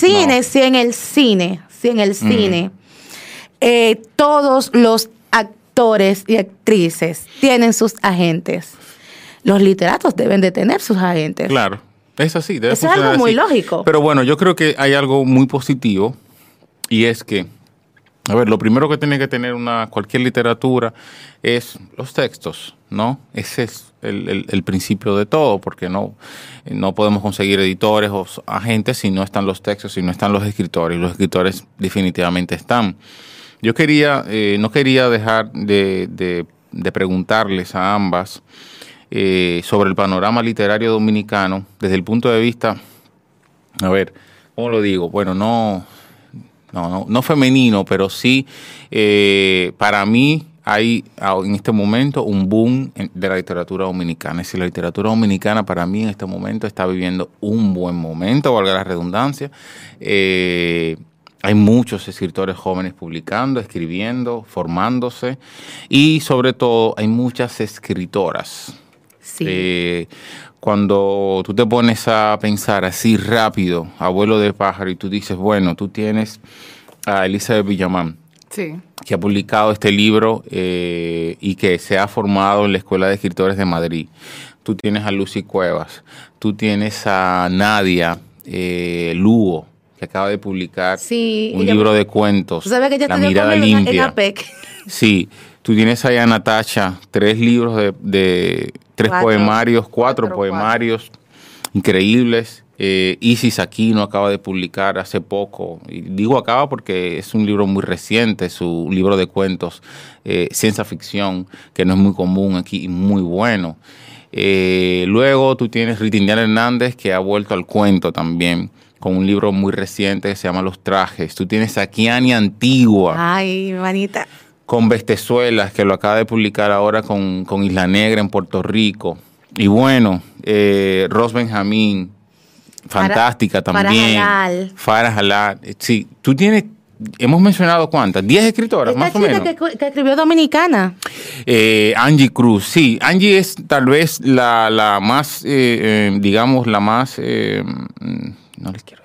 cine, si en el mm. cine, si en el cine, todos los actores y actrices tienen sus agentes. Los literatos deben de tener sus agentes.
Claro. Es así, debe Eso es algo muy lógico. Pero bueno, yo creo que hay algo muy positivo y es que, a ver, lo primero que tiene que tener una, cualquier literatura es los textos, ¿no? Ese es el, principio de todo, porque no, no podemos conseguir editores o agentes si no están los textos, si no están los escritores. Los escritores definitivamente están. Yo quería, eh, no quería dejar de preguntarles a ambas eh, sobre el panorama literario dominicano desde el punto de vista, a ver, ¿cómo lo digo? Bueno, no, no, no, femenino, pero sí eh, para mí hay ah, en este momento un boom de la literatura dominicana. Es decir, la literatura dominicana para mí en este momento está viviendo un buen momento, valga la redundancia. Eh, hay muchos escritores jóvenes publicando, escribiendo, formándose y sobre todo hay muchas escritoras Sí. Eh, cuando tú te pones a pensar así rápido, abuelo de pájaro, y tú dices, bueno, tú tienes a Elizabeth Villamán, que ha publicado este libro eh, y que se ha formado en la Escuela de Escritores de Madrid. Tú tienes a Lucy Cuevas, tú tienes a Nadia eh, Lugo, que acaba de publicar un libro de cuentos, ¿Sabes que ya La mirada limpia. En APEC. Sí, tú tienes ahí a Natacha, tres libros de tres poemarios, cuatro, poemarios increíbles. Eh, Isis Aquino acaba de publicar hace poco, y digo acaba porque es un libro muy reciente, su libro de cuentos, eh, ciencia ficción, que no es muy común aquí y muy bueno. Eh, luego tú tienes Ritindial Hernández, que ha vuelto al cuento también con un libro muy reciente que se llama Los Trajes. Tú tienes a Kiani Antigua.
Ay, manita
con Bestezuelas, que lo acaba de publicar ahora con, Isla Negra en Puerto Rico. Y bueno, eh, Ros Benjamín, fantástica también. Farah Halal. Farah Sí, tú tienes, hemos mencionado cuántas, 10 escritoras más o menos.
Que, que escribió Dominicana.
Eh, Angie Cruz, sí. Angie es tal vez la, la más, eh, eh, digamos, la más, mm, no le quiero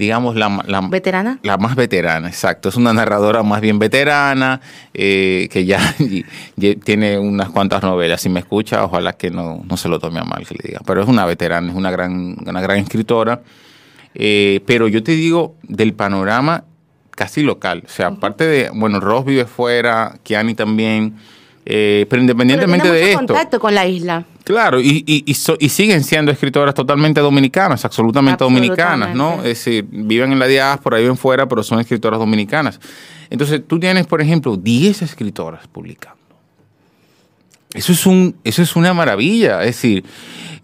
digamos, la, la, ¿Veterana? La más veterana, exacto. Es una narradora más bien veterana, eh, que ya, [LAUGHS] tiene unas cuantas novelas. Si me escucha, ojalá que no, no, se lo tome a mal que le diga. Pero es una veterana, es una gran, una gran escritora. Eh, pero yo te digo, del panorama casi local. O sea, aparte de, bueno, Ross vive fuera, Kiani también eh, pero independientemente de esto. contacto
con la isla.
Claro, y, siguen siendo escritoras totalmente dominicanas, absolutamente, dominicanas, ¿no? Es decir, viven en la diáspora, viven fuera, pero son escritoras dominicanas. Entonces, tú tienes, por ejemplo, 10 escritoras publicando. Eso es, un, eso es una maravilla. Es decir,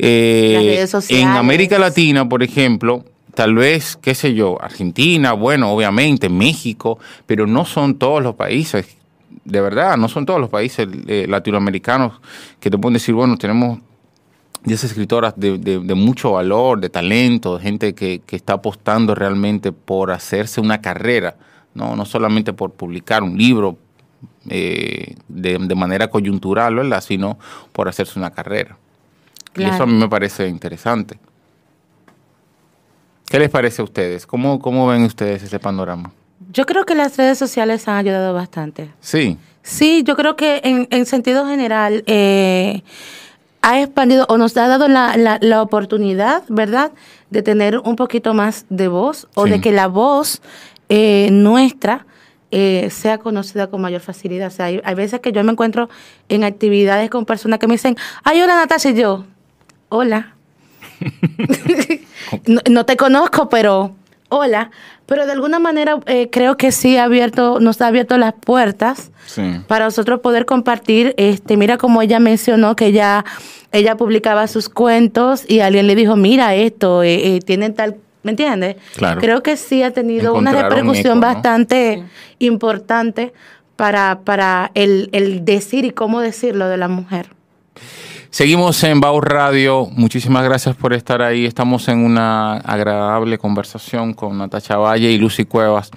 eh, en América Latina, por ejemplo, tal vez, qué sé yo, Argentina, bueno, obviamente, México, pero no son todos los países de verdad, no son todos los países eh, latinoamericanos que te pueden decir, bueno, tenemos 10 escritoras de, mucho valor, de talento, de gente que, está apostando realmente por hacerse una carrera, no, solamente por publicar un libro eh, de, manera coyuntural, sino por hacerse una carrera. Y eso a mí me parece interesante. ¿Qué les parece a ustedes? ¿Cómo, cómo ven ustedes ese panorama?
Yo creo que las redes sociales han ayudado bastante. Sí. Sí, yo creo que en, sentido general eh, ha expandido o nos ha dado la, oportunidad, ¿verdad?, de tener un poquito más de voz o de que la voz eh, nuestra eh, sea conocida con mayor facilidad. O sea, hay, hay, veces que yo me encuentro en actividades con personas que me dicen, ay, hola Natasha, y yo, hola. [LAUGHS] [LAUGHS] no te conozco, pero hola. Pero de alguna manera eh, creo que sí ha abierto, nos ha abierto las puertas para nosotros poder compartir. Este, mira como ella mencionó que ella, ella publicaba sus cuentos y alguien le dijo, mira esto, eh, eh, tienen tal ¿Me entiendes? Creo que sí ha tenido una repercusión bastante importante para, para el, el, decir y cómo decirlo de la mujer.
Seguimos en Bau Radio. Muchísimas gracias por estar ahí. Estamos en una agradable conversación con Natacha Valle y Lucy Cuevas.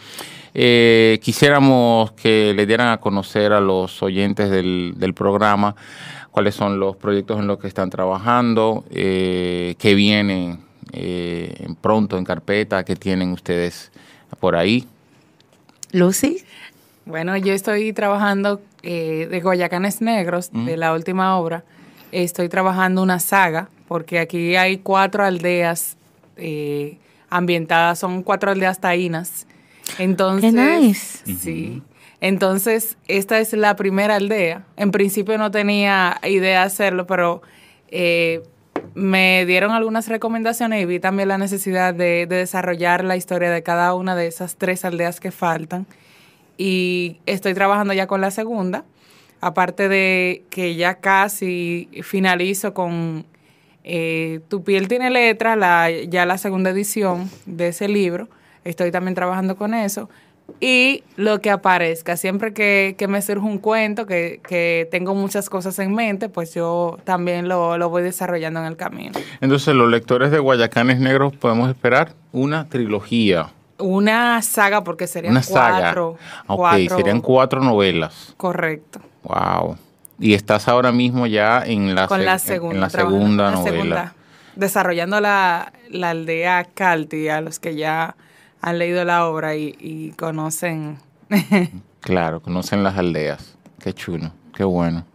Eh, quisiéramos que le dieran a conocer a los oyentes del, programa cuáles son los proyectos en los que están trabajando, eh, qué viene eh, pronto en carpeta, qué tienen ustedes por ahí.
Lucy.
Bueno, yo estoy trabajando eh, de Goyacanes Negros, de la última obra estoy trabajando una saga, porque aquí hay cuatro aldeas eh, ambientadas, son cuatro aldeas taínas. Entonces, Qué nice. Sí. Entonces, esta es la primera aldea. En principio no tenía idea de hacerlo, pero eh, me dieron algunas recomendaciones y vi también la necesidad de, desarrollar la historia de cada una de esas tres aldeas que faltan. Y estoy trabajando ya con la segunda aparte de que ya casi finalizo con eh, Tu piel tiene letra, ya la segunda edición de ese libro, estoy también trabajando con eso, y lo que aparezca, siempre que, me surge un cuento, que, tengo muchas cosas en mente, pues yo también lo, voy desarrollando en el camino.
Entonces, los lectores de Guayacanes Negros podemos esperar una trilogía
una saga, porque serían una cuatro, saga. serían
cuatro novelas.
Correcto.
Wow. Y estás ahora mismo ya en la, la, segunda la segunda novela.
desarrollando la, la, aldea Calti, a los que ya han leído la obra y, conocen. [LAUGHS]
claro, conocen las aldeas. Qué chulo, qué bueno.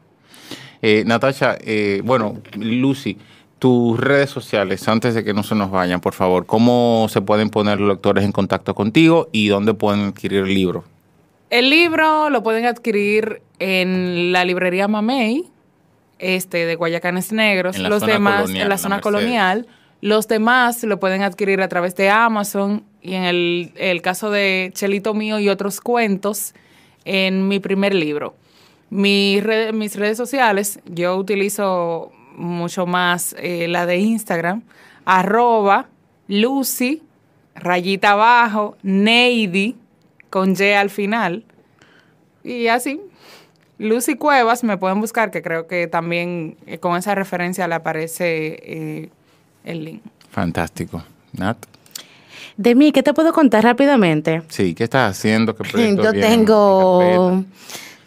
Eh, Natasha, eh, bueno, Lucy, tus redes sociales, antes de que no se nos vayan, por favor, ¿cómo se pueden poner los lectores en contacto contigo y dónde pueden adquirir el libro?
El libro lo pueden adquirir en la librería Mamey, este de Guayacanes Negros, los demás en la zona colonial. Los demás lo pueden adquirir a través de Amazon y en el, caso de Chelito Mío y otros cuentos en mi primer libro. mis redes sociales, yo utilizo mucho más eh, la de Instagram, arroba Lucy, rayita abajo, Neidi, con Y al final. Y así. Lucy Cuevas, me pueden buscar, que creo que también eh, con esa referencia le aparece eh, el link.
Fantástico. Nat.
De mí, ¿qué te puedo contar rápidamente?
Sí, ¿qué estás haciendo? [LAUGHS] Yo tengo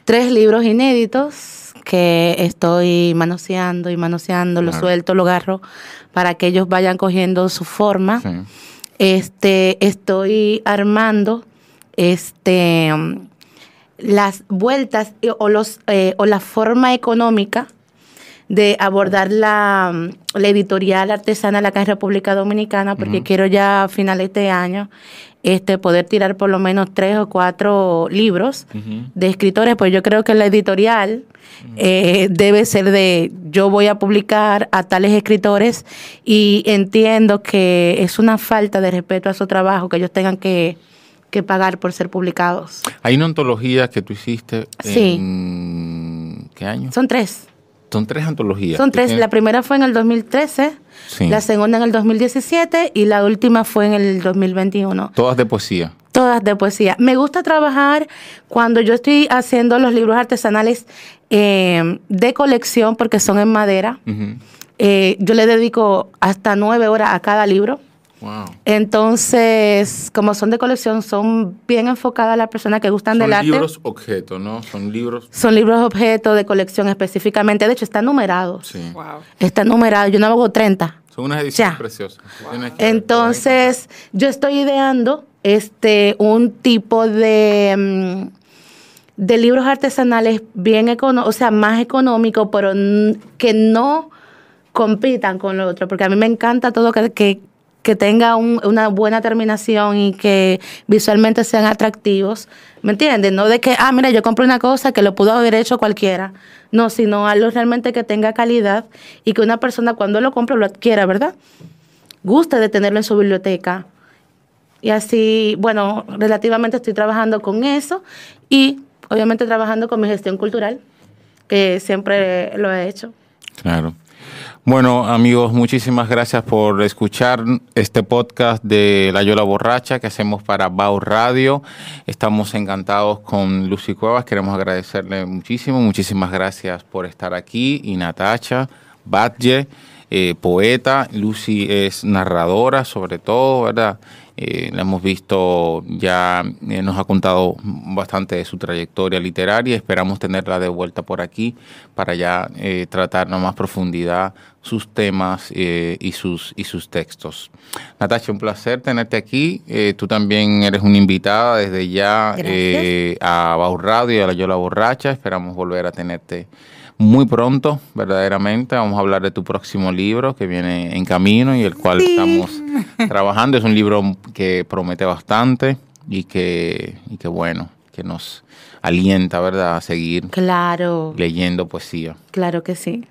tres libros inéditos que estoy manoseando y manoseando, lo suelto, lo agarro para que ellos vayan cogiendo su forma. Este, estoy armando este, las vueltas eh, o, los, eh, o la forma económica de abordar la, la, editorial artesana la en República Dominicana, porque quiero ya a finales de este año este, poder tirar por lo menos tres o cuatro libros de escritores, pues yo creo que la editorial eh, debe ser de yo voy a publicar a tales escritores y entiendo que es una falta de respeto a su trabajo que ellos tengan que que pagar por ser publicados.
Hay una antología que tú hiciste
en
¿qué año? Son tres. Son tres antologías. Son tres. La
primera fue en el 2013, la segunda en el 2017 y la última fue en el 2021.
Todas de poesía.
Todas de poesía. Me gusta trabajar cuando yo estoy haciendo los libros artesanales eh, de colección porque son en madera. Eh, yo le dedico hasta nueve horas a cada libro. Entonces, como son de colección, son bien enfocadas a las personas que gustan del arte. Son libros
objeto, ¿no? Son libros.
Son libros objeto de colección específicamente. De hecho, están numerados. Sí. Wow. Están numerados. Yo no hago 30.
Son unas ediciones preciosas.
Entonces, yo estoy ideando este un tipo de, mm, de libros artesanales bien económicos, o sea, más económicos, pero que no compitan con lo otro, porque a mí me encanta todo que, que, que tenga una buena terminación y que visualmente sean atractivos. ¿Me entiendes? No de que, ah, mira, yo compro una cosa que lo pudo haber hecho cualquiera. No, sino algo realmente que tenga calidad y que una persona cuando lo compra lo adquiera, ¿verdad? Gusta de tenerlo en su biblioteca. Y así, bueno, relativamente estoy trabajando con eso y obviamente trabajando con mi gestión cultural, que siempre lo he hecho.
Claro. Bueno, amigos, muchísimas gracias por escuchar este podcast de La Yola Borracha que hacemos para Bau Radio. Estamos encantados con Lucy Cuevas. Queremos agradecerle muchísimo. Muchísimas gracias por estar aquí. Y Natacha, Badje, eh, poeta. Lucy es narradora, sobre todo, ¿verdad? Eh, la hemos visto ya, eh, nos ha contado bastante de su trayectoria literaria. Esperamos tenerla de vuelta por aquí para ya eh, tratarnos más profundidad sus temas y, sus, y sus textos. Natasha, un placer tenerte aquí. tú también eres una invitada desde ya a BauRadio, Radio a La Yola Borracha. Esperamos volver a tenerte muy pronto, verdaderamente. Vamos a hablar de tu próximo libro que viene en camino y el cual estamos [LAUGHS] trabajando. Es un libro que promete bastante y que, que bueno, que nos alienta, ¿verdad?, a seguir
claro.
leyendo poesía.
Claro que sí.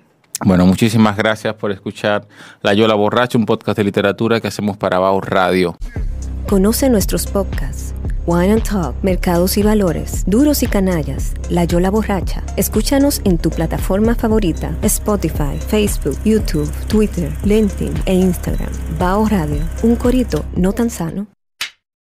Bueno, muchísimas gracias por escuchar La Yola Borracha, un podcast de literatura que hacemos para Bau Radio.
Conoce nuestros podcasts Wine and Talk,
Mercados y Valores, Duros y Canallas, La Yola Borracha. Escúchanos en tu plataforma
favorita, Spotify, Facebook, YouTube, Twitter, LinkedIn e Instagram. Bao Radio, un corito no tan sano.